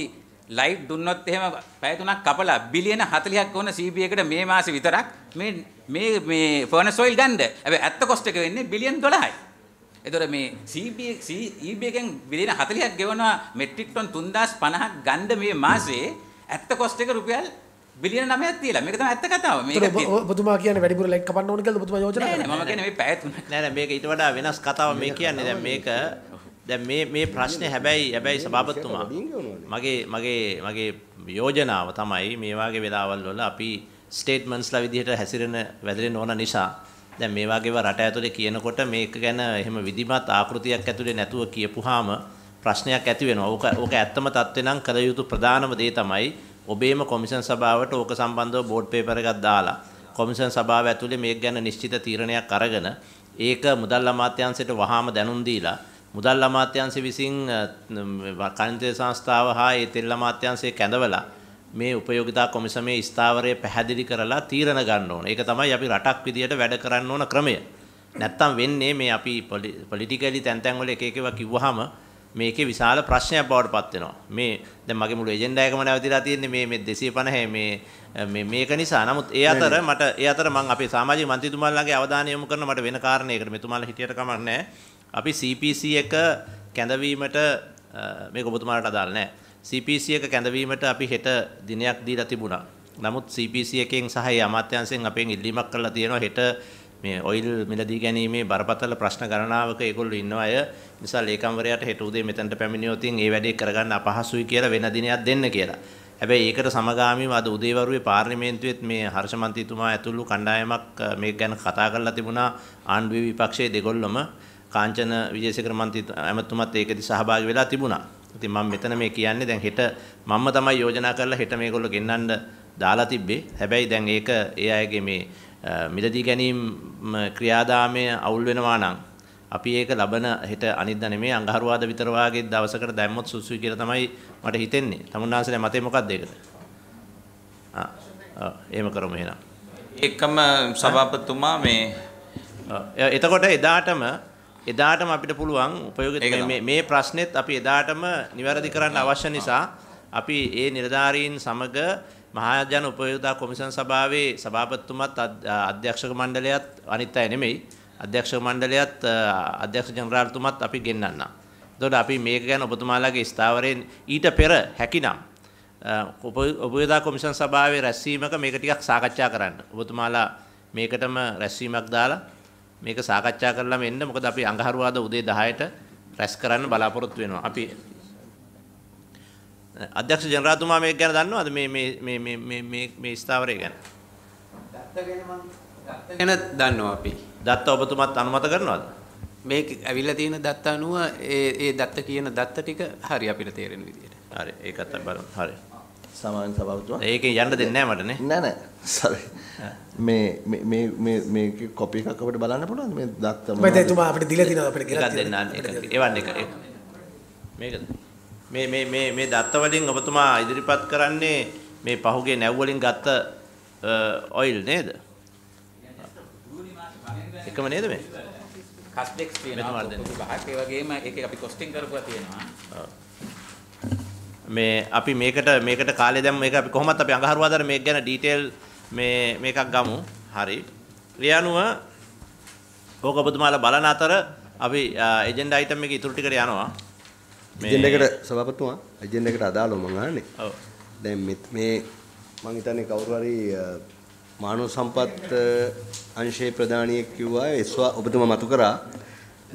Speaker 3: ලයිට් දුන්නොත් එහෙම පැය තුනක් කපලා බිලියන 40ක් වුණ CB එකට මේ මාසෙ විතරක් මේ මේ මේ ෆර්නස් ඔයිල් ගන්න. හැබැයි ඇත්ත කොස්ට් එක වෙන්නේ බිලියන් 12යි. එතකොට මේ CB EB එකෙන් බිලියන 40ක් ගෙවනවා මෙට්‍රික් ටන් 3050ක් ගන්න මේ මාසෙ ඇත්ත කොස්ට් එක රුපියල් බිලියන 9ක් තියලා. මේක තමයි ඇත්ත කතාව. මේක
Speaker 2: ඔබතුමා කියන්නේ වැඩිපුර ලයිට් කපන්න ඕන කියලාද ඔබතුමා යෝජනා
Speaker 3: කරන්නේ? නෑ නෑ මම කියන්නේ මේ පැය
Speaker 1: තුනක්. නෑ නෑ මේක ඊට වඩා වෙනස් කතාවක් මේ කියන්නේ. දැන් මේක දැන් මේ මේ ප්‍රශ්නේ හැබැයි හැබැයි සභාපතිතුමා මගේ මගේ මගේ යෝජනාව තමයි මේ වාගේ වෙලාවල් වල අපි ස්ටේට්මන්ට්ස්ලා විදිහට හැසිරෙන වැදෙන්න ඕන නිසා දැන් මේ වාගේව රට ඇතුලේ කියනකොට මේක ගැන එහෙම විධිමත් ආකෘතියක් ඇතුලේ නැතුව කියපුවාම ප්‍රශ්නයක් ඇති වෙනවා. ඕක ඕක ඇත්තම தත්ත්වේ නම් කළ යුතු ප්‍රධානම දේ තමයි ඔබේම කොමිෂන් සභාවට ඕක සම්බන්ධව බෝඩ් පේපර් එකක් දාලා කොමිෂන් සභාව ඇතුලේ මේක ගැන නිශ්චිත තීරණයක් අරගෙන ඒක මුදල් අමාත්‍යාංශයට වහාම දැනුම් දීලා මුදල් අමාත්‍යංශය විසින් කාන්තේ සංස්ථාව හා ඒ තෙල් අමාත්‍යංශය කැඳවලා මේ උපයෝගිතා කොමිසමේ ස්ථාවරය පැහැදිලි කරලා තීරණ ගන්න ඕන. ඒක තමයි අපි රටක් විදියට වැඩ කරන්න ඕන ක්‍රමය. නැත්තම් වෙන්නේ මේ අපි පොලිටිකලි තැන් තැන් වල එක එකව කිව්වහම මේකේ විශාල ප්‍රශ්නයක් බවට පත් වෙනවා. මේ දැන් මගේ මුළු එජෙන්ඩා එකම නැවතිලා තියෙන්නේ මේ මේ 250 මේ මේ මේක නිසා. නමුත් ඒ අතර මට ඒ අතර මම අපේ සමාජීය මන්ත්‍රීතුමාලගේ අවධානය යොමු කරන මට වෙන කාරණයකට මෙතුමාලා හිටියට කමක් නැහැ. අපි CPC එක කැඳවීමට මේක ඔබතුමාට අදාළ නෑ. CPC එක කැඳවීමට අපි හෙට දිනයක් දීලා තිබුණා. නමුත් CPC එකෙන් සහ ඒ අමාත්‍යාංශයෙන් අපෙන් ඉල්ලීමක් කරලා තියෙනවා හෙට මේ ඔයිල් මිලදී ගැනීමේ බරපතල ප්‍රශ්න ගණනාවක ඒගොල්ලෝ ඉන්න අය නිසා ලේකම්වරයාට හෙට උදේ මෙතනට පැමිණියොත් ඒ වැඩේ කරගන්න අපහසුයි කියලා වෙන දිනයක් දෙන්න කියලා. හැබැයි ඒකට සමගාමීව අද උදේවරුේ පාර්ලිමේන්තුවේත් මේ හර්ෂමන්ත්‍රීතුමා ඇතුළු කණ්ඩායමක් මේක ගැන කතා කරලා තිබුණා ආණ්ඩුවේ විපක්ෂයේ දෙගොල්ලම කාංචන විජේසේකර මන්ත්‍රී ඇමතුමත් ඒකදී සහභාගී වෙලා තිබුණා. ඉතින් මම මෙතන මේ කියන්නේ දැන් හෙට මම තමයි යෝජනා කරලා හෙට මේගොල්ලෝ ගෙන්නන්න දාලා තිබ්බේ. හැබැයි දැන් ඒක ඒ අයගේ මේ මිලදී ගැනීම ක්‍රියාදාමය අවුල් වෙනවා නම් අපි ඒක ලබන හෙට අනිද්දා නෙමෙයි අඟහරුවාදා විතර වාගේ දවසකට දැම්මොත් සුසුයි කියලා තමයි මට හිතෙන්නේ. තමුන්නාසලේ මතේ මොකක්ද ඒකට? ආ එහෙම කරමු එහෙනම්.
Speaker 3: එකම සභාපතිතුමා මේ එතකොට
Speaker 1: එදාටම එදාටම අපිට පුළුවන් උපයෝගිත මේ ප්‍රශ්නෙත් අපි එදාටම නිවැරදි කරන්න අවශ්‍ය නිසා අපි ඒ නිලධාරීන් සමග මහාජන උපයෝගිතා කොමිෂන් සභාවේ සභාපතිතුමත් අධ්‍යක්ෂක මණ්ඩලයත් අනිත් අය නෙමෙයි අධ්‍යක්ෂක මණ්ඩලයත් අධ්‍යක්ෂ ජනරාල්තුමත් අපි ගෙන්නන්න. එතකොට අපි මේක ගැන ඔබතුමාලාගේ ස්ථාවරයෙන් ඊට පෙර හැකිනම් උපයෝගිතා කොමිෂන් සභාවේ රැස්වීමක මේක ටිකක් සාකච්ඡා කරන්න. ඔබතුමාලා මේකටම රැස්වීමක් දාලා මේක සාකච්ඡා කරලාම එන්න මොකද අපි අඟහරුවාදා උදේ 10ට රැස් කරන්න බලාපොරොත්තු වෙනවා. අපි අධ්‍යක්ෂ ජනරාතුමා මේක ගැන දන්නවද මේ මේ මේ මේ මේ මේ මේ
Speaker 5: ස්ථාවරය ගැන? දත්ත ගැන මම දත්ත ගැන දන්නවා අපි. දත්ත ඔබතුමත් අනුමත කරනවද? මේක ඇවිල්ලා තියෙන දත්ත අනුව ඒ ඒ දත්ත කියන දත්ත ටික හරි අපිට තේරෙන විදිහට. හරි ඒකත් බලමු. හරි.
Speaker 1: සමාවෙන් සභාවතුමා. ඒකේ යන්න දෙන්නේ
Speaker 5: නැහැ මට නේ.
Speaker 9: නෑ නෑ. සරි. මේ මේ මේ මේකේ කොපි එකක් අපිට බලන්න පුළුවන්ද මේ දත්තම? මම එතුමා අපිට දීලා
Speaker 1: තිනවා අපිට කියලා තියෙනවා. එකක් දෙන්න එවන්න එක. මේකද? මේ මේ මේ මේ දත්ත වලින් ඔබතුමා ඉදිරිපත් කරන්නේ මේ පහුගේ නැව් වලින් ගත්ත ඔයිල් නේද? එකම නේද මේ?
Speaker 3: කස්ටෙක්ස් තියෙනවා. මෙතන වර්ධනය. 25ක් ඒ වගේම එකේ අපි කොස්ටිං කරපුවා තියෙනවා.
Speaker 1: ඔව්. මේ අපි මේකට මේකට කාලේ දැන් මේක අපි කොහොමත් අපි අඟහරුවාදර මේක ගැන ඩීටේල් මේ මේකක් ගමු. හරි. ඒ අනුව ඕක ඔබතුමාලා බලන අතර අපි එජෙන්ඩා අයිටම් එක ඉතුරු ටිකට යනවා. එජෙන්ඩා එකට
Speaker 7: සභාපතිතුමා එජෙන්ඩා එකට අදාළව මම අහන්නේ. ඔව්. දැන් මේ මම හිතන්නේ කවුරු හරි මානව සම්පත් අංශයේ ප්‍රධානියෙක් කිව්වා එස්වා ඔබතුමා මතු කරා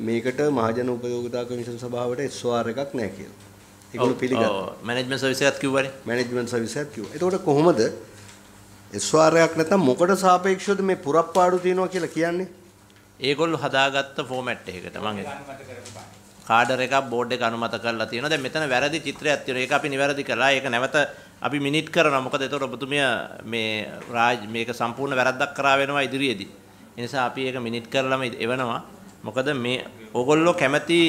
Speaker 7: මේකට මහජන උපයෝගිතා කොමිෂන් සභාවට එස්වාර් එකක් නැහැ කියලා. ඒගොල්ලෝ පිළිගත්තා. මැනේජ්මන්ට් සර්විස් එකත් කිව්වනේ. මැනේජ්මන්ට් සර්විස් එකත් කිව්වා. එතකොට කොහොමද SOR එකක් නැත්තම් මොකට සාපේක්ෂවද මේ පුරප්පාඩු තියෙනවා කියලා කියන්නේ?
Speaker 1: ඒගොල්ලෝ හදාගත්ත ෆෝමැට් එකකට මම කාඩර් එකක් බෝඩ් එක අනුමත කරලා තියෙනවා. දැන් මෙතන වැරදි චිත්‍රයක් තියෙනවා. ඒක අපි නිවැරදි කළා. ඒක නැවත අපි මිනිට් කරනවා. මොකද ඒතකොට ඔබතුමිය මේ රාජ් මේක සම්පූර්ණ වැරද්දක් කරා වෙනවා ඉදිරියේදී. ඒ නිසා අපි ඒක මිනිට් කරලම එවනවා. මොකද මේ ඕගොල්ලෝ කැමති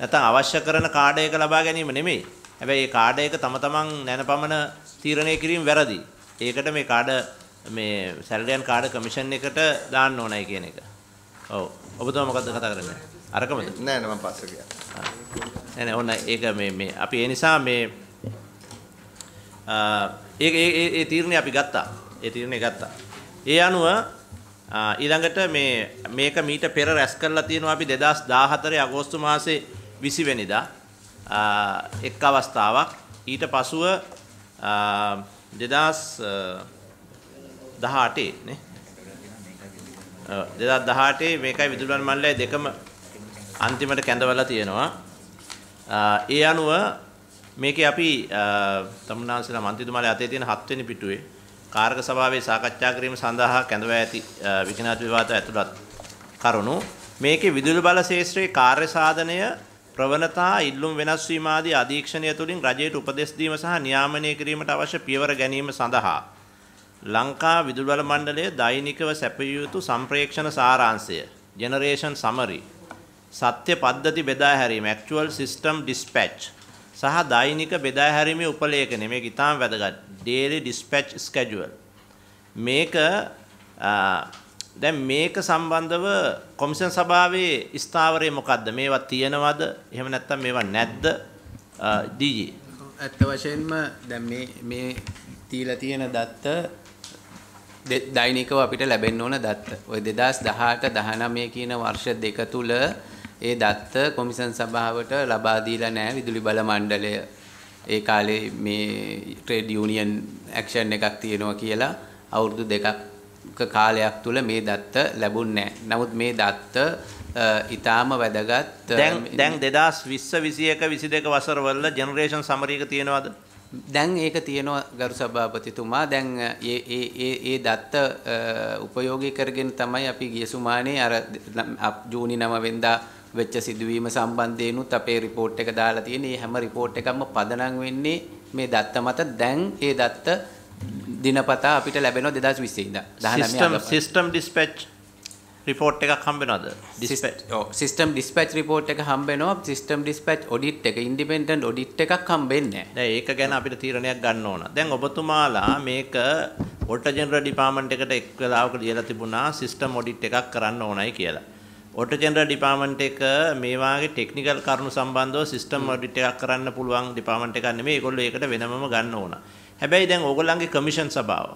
Speaker 1: නැත්නම් අවශ්‍ය කරන කාඩ් එක ලබා ගැනීම නෙමෙයි. හැබැයි මේ කාඩ් එක තම තමන් නැනපමණ තීරණය කිරීම වැරදි. ඒකට මේ කාඩ් මේ සැලරියන් කාඩ් කමිෂන් එකට දාන්න ඕනයි කියන එක. ඔව්. ඔබතුමා මොකද්ද කතා කරන්නේ? අරකමද?
Speaker 9: නෑ නෑ මම පස්සේ කියන්නම්.
Speaker 1: නෑ නෑ ඔන්න ඒක මේ මේ අපි ඒ නිසා මේ ඒ ඒ තීරණය අපි ගත්තා. ඒ තීරණය ගත්තා. ඒ අනුව ඊළඟට මේ මේක මීට පෙර රැස් කරලා තියෙනවා අපි 2014 අගෝස්තු මාසේ විසිවෙනිදා එක් අවස්ථාවක් ඊට පසුව දෙදස් දහටේ දෙදත් දහටේ මේකයි විදුලන් මල්ලය දෙකම අන්තිමට කැඳවලා තියෙනවා ඒ අනුව මේක අපි තමුණනාන්සලා මන්තිතුමාල අතේ තියෙන හත්වෙනි පිටුවේ කාර්ක සභාවේ සාකච්ඡා කිරීම සඳහා කැඳව ඇති විකනාත් විවාද ඇතුළත් කරුණු මේකේ විදුලි බල ශේෂ්ත්‍රයේ කාර්ය සාධනය ප්‍රවණතා ඉල්ලුම් වෙනස් වීම ආදී අධීක්ෂණය තුලින් රජයට උපදෙස් දීම සහ නියාමනය කිරීමට අවශ්‍ය පියවර ගැනීම සඳහා ලංකා විදුලි මණ්ඩලය දෛනිකව සැපිය යුතු සම්ප්‍රේක්ෂණ සාරාංශය ජෙනරේෂන් සමරි සත්‍ය පද්ධති බෙදා හැරීම actual system dispatch සහ දෛනික බෙදා හැරීමේ උපලේඛනය මේක ඉතාම වැදගත් daily dispatch schedule මේක දැන් මේක සම්බන්ධව කොමිෂන් සභාවේ ස්ථාවරය මොකක්ද? මේවා තියෙනවද? එහෙම නැත්නම් මේවා නැද්ද?
Speaker 5: ඩීජී. ඇත්ත වශයෙන්ම දැන් මේ මේ තීලා තියෙන දත්ත දෛනිකව අපිට ලැබෙන්න ඕන දත්ත. ওই 2018 19 කියන වර්ෂ දෙක තුල ඒ දත්ත කොමිෂන් සභාවට ලබා දීලා නැහැ විදුලි බල මණ්ඩලය. ඒ කාලේ මේ ට්‍රේඩ් යූනියන් ඇක්ෂන් එකක් තියෙනවා කියලා අවුරුදු දෙකක් කාලයක් තුල මේ දත්ත ලැබුන්නේ නැහැ. නමුත් මේ දත්ත ඊටාම වැදගත් දැන් දැන් 2020 21 22 වසරවල ජෙනරේෂන් සමරි එක තියෙනවද? දැන් ඒක තියෙනවා ගරු සභාපතිතුමා දැන් ඒ ඒ ඒ ඒ දත්ත උපයෝගී කරගෙන තමයි අපි ගිය සුමානේ අර ජූනි 9 වෙනිදා වෙච්ච සිදුවීම සම්බන්ධයෙන්ුත් අපේ රිපෝට් එක දාලා තියෙන. මේ හැම රිපෝට් එකක්ම පදනම් වෙන්නේ මේ දත්ත මත දැන් ඒ දත්ත දිනපතා අපිට ලැබෙනවා 2020 ඉඳන් 19 සිස්ටම් සිස්ටම් dispatch report එකක් හම්බෙනවද dispatch ඔව් system dispatch report එක හම්බෙනවා system dispatch audit එක independent audit එකක් හම්බෙන්නේ නැහැ ඒක ගැන අපිට තීරණයක් ගන්න ඕන දැන් ඔබතුමාලා මේක auditor
Speaker 1: general department එකට එක් වෙලාවක ලියලා තිබුණා system audit එකක් කරන්න ඕනයි කියලා ඔට ජෙනරල් ඩිපාර්ට්මන්ට් එක මේ වාගේ ටෙක්නිකල් කරුණු සම්බන්ධව සිස්ටම් ඔඩිට් එකක් කරන්න පුළුවන් ඩිපාර්ට්මන්ට් එකක් නෙමෙයි. ඒගොල්ලෝ ඒකට වෙනමම ගන්න ඕන. හැබැයි දැන් ඕගොල්ලන්ගේ කමිෂන් සභාව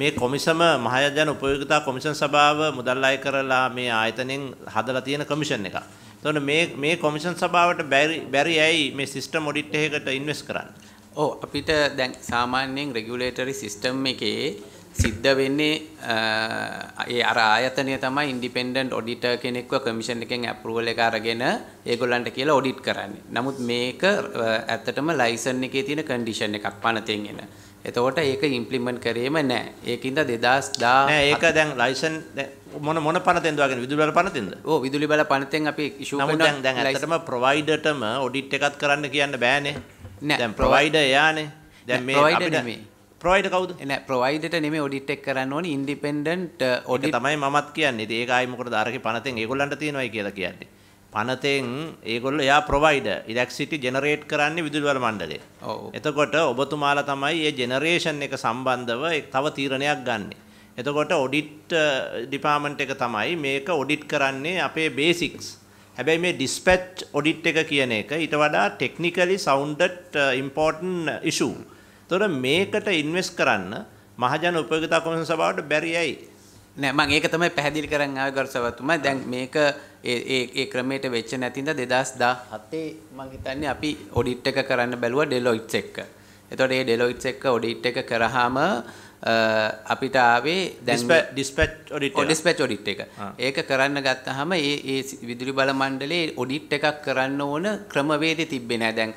Speaker 1: මේ කොමිසම මහජන උපයෝගිතා කොමිෂන් සභාව මුදල් අය කරලා මේ ආයතනෙන් හදලා තියෙන කමිෂන් එක. එතකොට මේ මේ කොමිෂන් සභාවට බැරි බැරි ඇයි මේ සිස්ටම් ඔඩිට් එකකට
Speaker 5: ඉන්වෙස්ට් කරන්න. ඔව් අපිට දැන් සාමාන්‍යයෙන් රෙගියුලේටරි සිස්ටම් එකේ සිද්ධ වෙන්නේ ඒ අර ආයතනය තමයි ඉන්ඩිපෙන්ඩන්ට් ඔඩිටර් කෙනෙක්ව කමිෂන් එකෙන් ඇප්‍රූවල් එක අරගෙන ඒගොල්ලන්ට කියලා ඔඩිට් කරන්නේ. නමුත් මේක ඇත්තටම ලයිසන් එකේ තියෙන කන්ඩිෂන් එකක් පනතෙන් එන. එතකොට ඒක ඉම්ප්ලිමන්ට් කරේම නෑ. ඒකින්ද 2010 නෑ ඒක දැන් ලයිසන් මොන මොන පනතෙන්ද වගේ විදුලි බල පනතෙන්ද? ඔව් විදුලි
Speaker 1: බල පනතෙන් අපි ඉෂුව කරනවා. නමුත් දැන් දැන් ඇත්තටම ප්‍රොවයිඩර්ටම ඔඩිට් එකක් කරන්න කියන්න බෑනේ.
Speaker 5: නෑ. දැන් ප්‍රොවයිඩර් එයානේ. දැන් මේ අපිට
Speaker 1: ප්‍රයිඩ කවද එන ප්‍රවයිඩට නෙම ඔඩිට් එක් කරන්න ඕන ඉන්ඩිපෙන්ඩන්ට් ඔඩ තමයි මත් කියන්නේ ඒකායිමකට දාරක පනතෙන් ඒගොල්ලන්ට තියෙනවයි කියලා කියන්නේ පනතෙන් ඒගොල්ල යා ප්‍රවයිඩ ඉලෙක්සිටි ජනරේට් කරන්නේ විදුල්වල මණ්ඩලය. එතකොට ඔබතුමාලා තමයි මේ ජෙනරේෂන් එක සම්බන්ධව තව තීරණයක් ගන්න. එතකොට ඔඩිට් ඩිපාර්ට්මන්ට් uh, එක තමයි මේක ඔඩිට් කරන්නේ අපේ බේසික්ස්. හැබැයි මේ ඩිස්පැච් ඔඩිට් එක කියන එක ඊට වඩා ටෙක්නිකලි සවුන්ඩඩ් ඉම්පෝටන්ට් ඉෂූ. එතකොට මේකට ඉන්වෙස්ට් කරන්න මහජන උපයෝගිතා කොමිෂන්
Speaker 5: සභාවට බැරි ඇයි? නෑ මම ඒක තමයි පැහැදිලි කරන්න ආවේ ගරුසවතුමා. දැන් මේක ඒ ඒ ඒ ක්‍රමයට වෙච්ච නැතිඳ 2017 මම හිතන්නේ අපි ඔඩිට් එක කරන්න බැලුවා ඩෙලොයිට්ස් එක්ක. එතකොට මේ ඩෙලොයිට්ස් එක්ක ඔඩිට් එක කරාම අපිට ආවේ දැන් ඩිස්පැච් ඔඩිට් එක ඩිස්පැච් ඔඩිට් එක. ඒක කරන්න ගත්තාම ඒ ඒ විදුලි බල මණ්ඩලයේ ඔඩිට් එකක් කරන්න ඕන ක්‍රමවේදය තිබ්බේ නැහැ. දැන්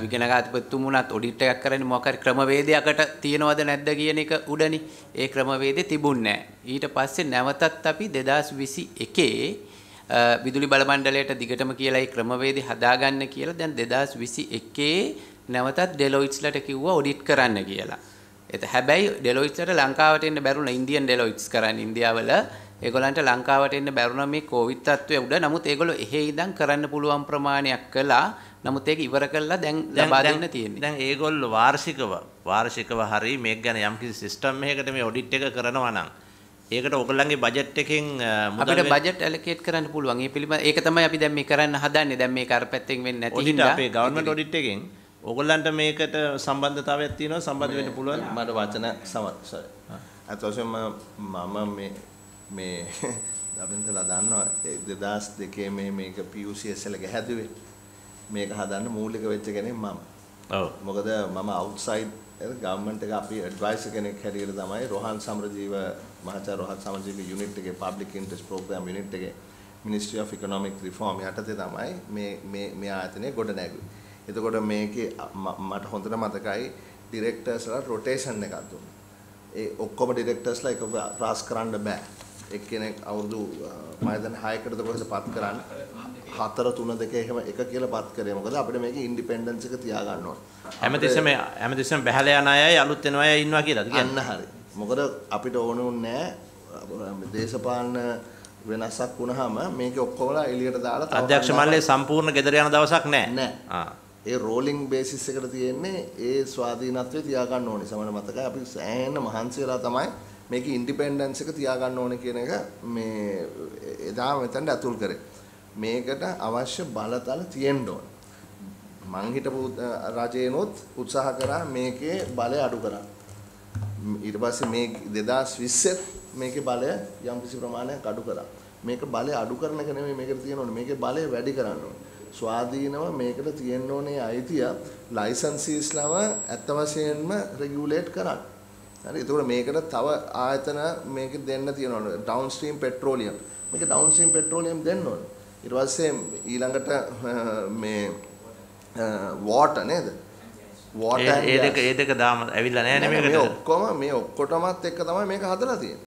Speaker 5: විගණකාධිපතිතුමුණත් ඔඩිට් එකක් කරන්නේ මොකක් හරි ක්‍රමවේදයකට තියනවද නැද්ද කියන එක උඩනේ. ඒ ක්‍රමවේදය තිබුණේ ඊට පස්සේ නැවතත් අපි 2021 විදුලි බල මණ්ඩලයට දිගටම කියලා ඒ ක්‍රමවේදය හදාගන්න කියලා දැන් 2021 නැවතත් ඩෙලොයිට්ස්ලට කිව්වා ඔඩිට් කරන්න කියලා. එත හැබැයි ඩෙලොයිට්ස්ට ලංකාවට එන්න බැරුණ ඉන්දියන් ඩෙලොයිට්ස් කරන්න ඉන්දියාවල ඒගොල්ලන්ට ලංකාවට එන්න බැරුණ මේ කොවිඩ් තත්ත්වය උඩ නමුත් ඒගොල්ලෝ එහෙ ඉඳන් කරන්න පුළුවන් ප්‍රමාණයක් කළා නමුත් ඒක ඉවර කළා දැන් ලබා දෙන්න
Speaker 1: තියෙන්නේ දැන් ඒගොල්ලෝ වාර්ෂිකව වාර්ෂිකව හරි මේක ගැන යම්කිසි සිස්ටම් එකකට මේ ඔඩිට්
Speaker 5: එක කරනවා නම් ඒකට ඔගොල්ලන්ගේ බජට් එකෙන් අපිට බජට් ඇලොකේට් කරන්න පුළුවන්. ඒ පිළිබඳ ඒක තමයි අපි දැන් මේ කරන්න හදන්නේ. දැන් මේක අර පැත්තෙන් වෙන්නේ නැති හින්දා අපේ ගවර්න්මන්ට් ඔඩිට් එකෙන්
Speaker 9: ඕගොල්ලන්ට මේකට සම්බන්ධතාවයක් තියෙනවා සම්බන්ධ වෙන්න පුළුවන් මට වචන සමත් අත වශයෙන්ම මම මේ මේ දබෙන්තලා දන්නවා 2002 මේ මේක PUCSL එක හැදුවේ මේක හදන්න මූලික වෙච්ච කෙනෙක් මම ඔව් මොකද මම අවුට්සයිඩ් ගවර්න්මන්ට් එක අපි ඇඩ්වයිසර් කෙනෙක් හැටියට තමයි රෝහන් සමරජීව මහාචාර්ය රෝහන් සමරජීව යුනිට් එකේ පබ්ලික් ඉන්ටරෙස්ට් ප්‍රෝග්‍රෑම් යුනිට් එකේ මිනිස්ට්‍රි ඔෆ් ඉකොනොමික් රිෆෝම් යටතේ තමයි මේ මේ මේ ආයතනය ගොඩනැගුවේ එතකොට මේකේ මට හොඳට මතකයි ඩිරෙක්ටර්ස්ලා රොටේෂන් එකක් දුන්නා. ඒ ඔක්කොම ඩිරෙක්ටර්ස්ලා එක පාස් කරන්න බෑ. එක්කෙනෙක් අවුරුදු මම හිතන්නේ 6කට දවසට පත් කරන්න 4 3 2 එහෙම එක කියලා පත් කරේ. මොකද අපිට මේකේ ඉන්ඩිපෙන්ඩන්ස් එක තියාගන්න ඕන.
Speaker 1: හැමතිස්සෙම හැමතිස්සෙම බහැල යන අයයි අලුත් එන අයයි ඉන්නවා කියලාද කියන්නේ? අන්න හරි.
Speaker 9: මොකද අපිට ඕනුන්නේ නැහැ දේශපාලන වෙනසක් වුණාම මේක ඔක්කොමලා එළියට දාලා අධ්‍යක්ෂ මල්ලේ
Speaker 1: සම්පූර්ණ gedera යන දවසක් නැහැ. නැහැ. ආ
Speaker 9: ඒ රෝලිං බේසිස් එකට තියෙන්නේ ඒ ස්වාධීනත්වය තියාගන්න ඕනේ. සමහර මතකයි අපි සෑහෙන මහන්සි වෙලා තමයි මේකේ ඉන්ඩිපෙන්ඩන්ස් එක තියාගන්න ඕනේ කියන එක මේ එදා මෙතනට අතුල් කරේ. මේකට අවශ්‍ය බලතල තියෙන්න ඕන. මං හිටපු රජේනොත් උත්සාහ කරා මේකේ බලය අඩු කරන්න. ඊට පස්සේ මේ 2020 මේකේ බලය යම්කිසි ප්‍රමාණයක් අඩු කරා. මේක බලය අඩු කරන එක නෙමෙයි මේකට තියෙන ඕනේ. මේකේ බලය වැඩි කරන්න ඕනේ. ස්වාධීනව මේකට තියෙන්න ඕනේ අයිතිය ලයිසන්සීස්ලම ඇත්ත වශයෙන්ම රෙගියුලේට් කරන්න. හරි. එතකොට මේකට තව ආයතන මේක දෙන්න තියෙනවා. Downstream petroleum. මේක ඩවුන් ස්ට්‍රීම් පෙට්‍රෝලියම් දෙන්න ඕනේ. ඊට පස්සේ ඊළඟට මේ වෝටර් නේද? වෝටර් ඒ දෙක ඒ දෙක
Speaker 6: දාම ඇවිල්ලා නැහැ නේ මේකට. මේ
Speaker 9: ඔක්කොම මේ ඔක්කොටමත් එක තමයි මේක හදලා තියෙන්නේ.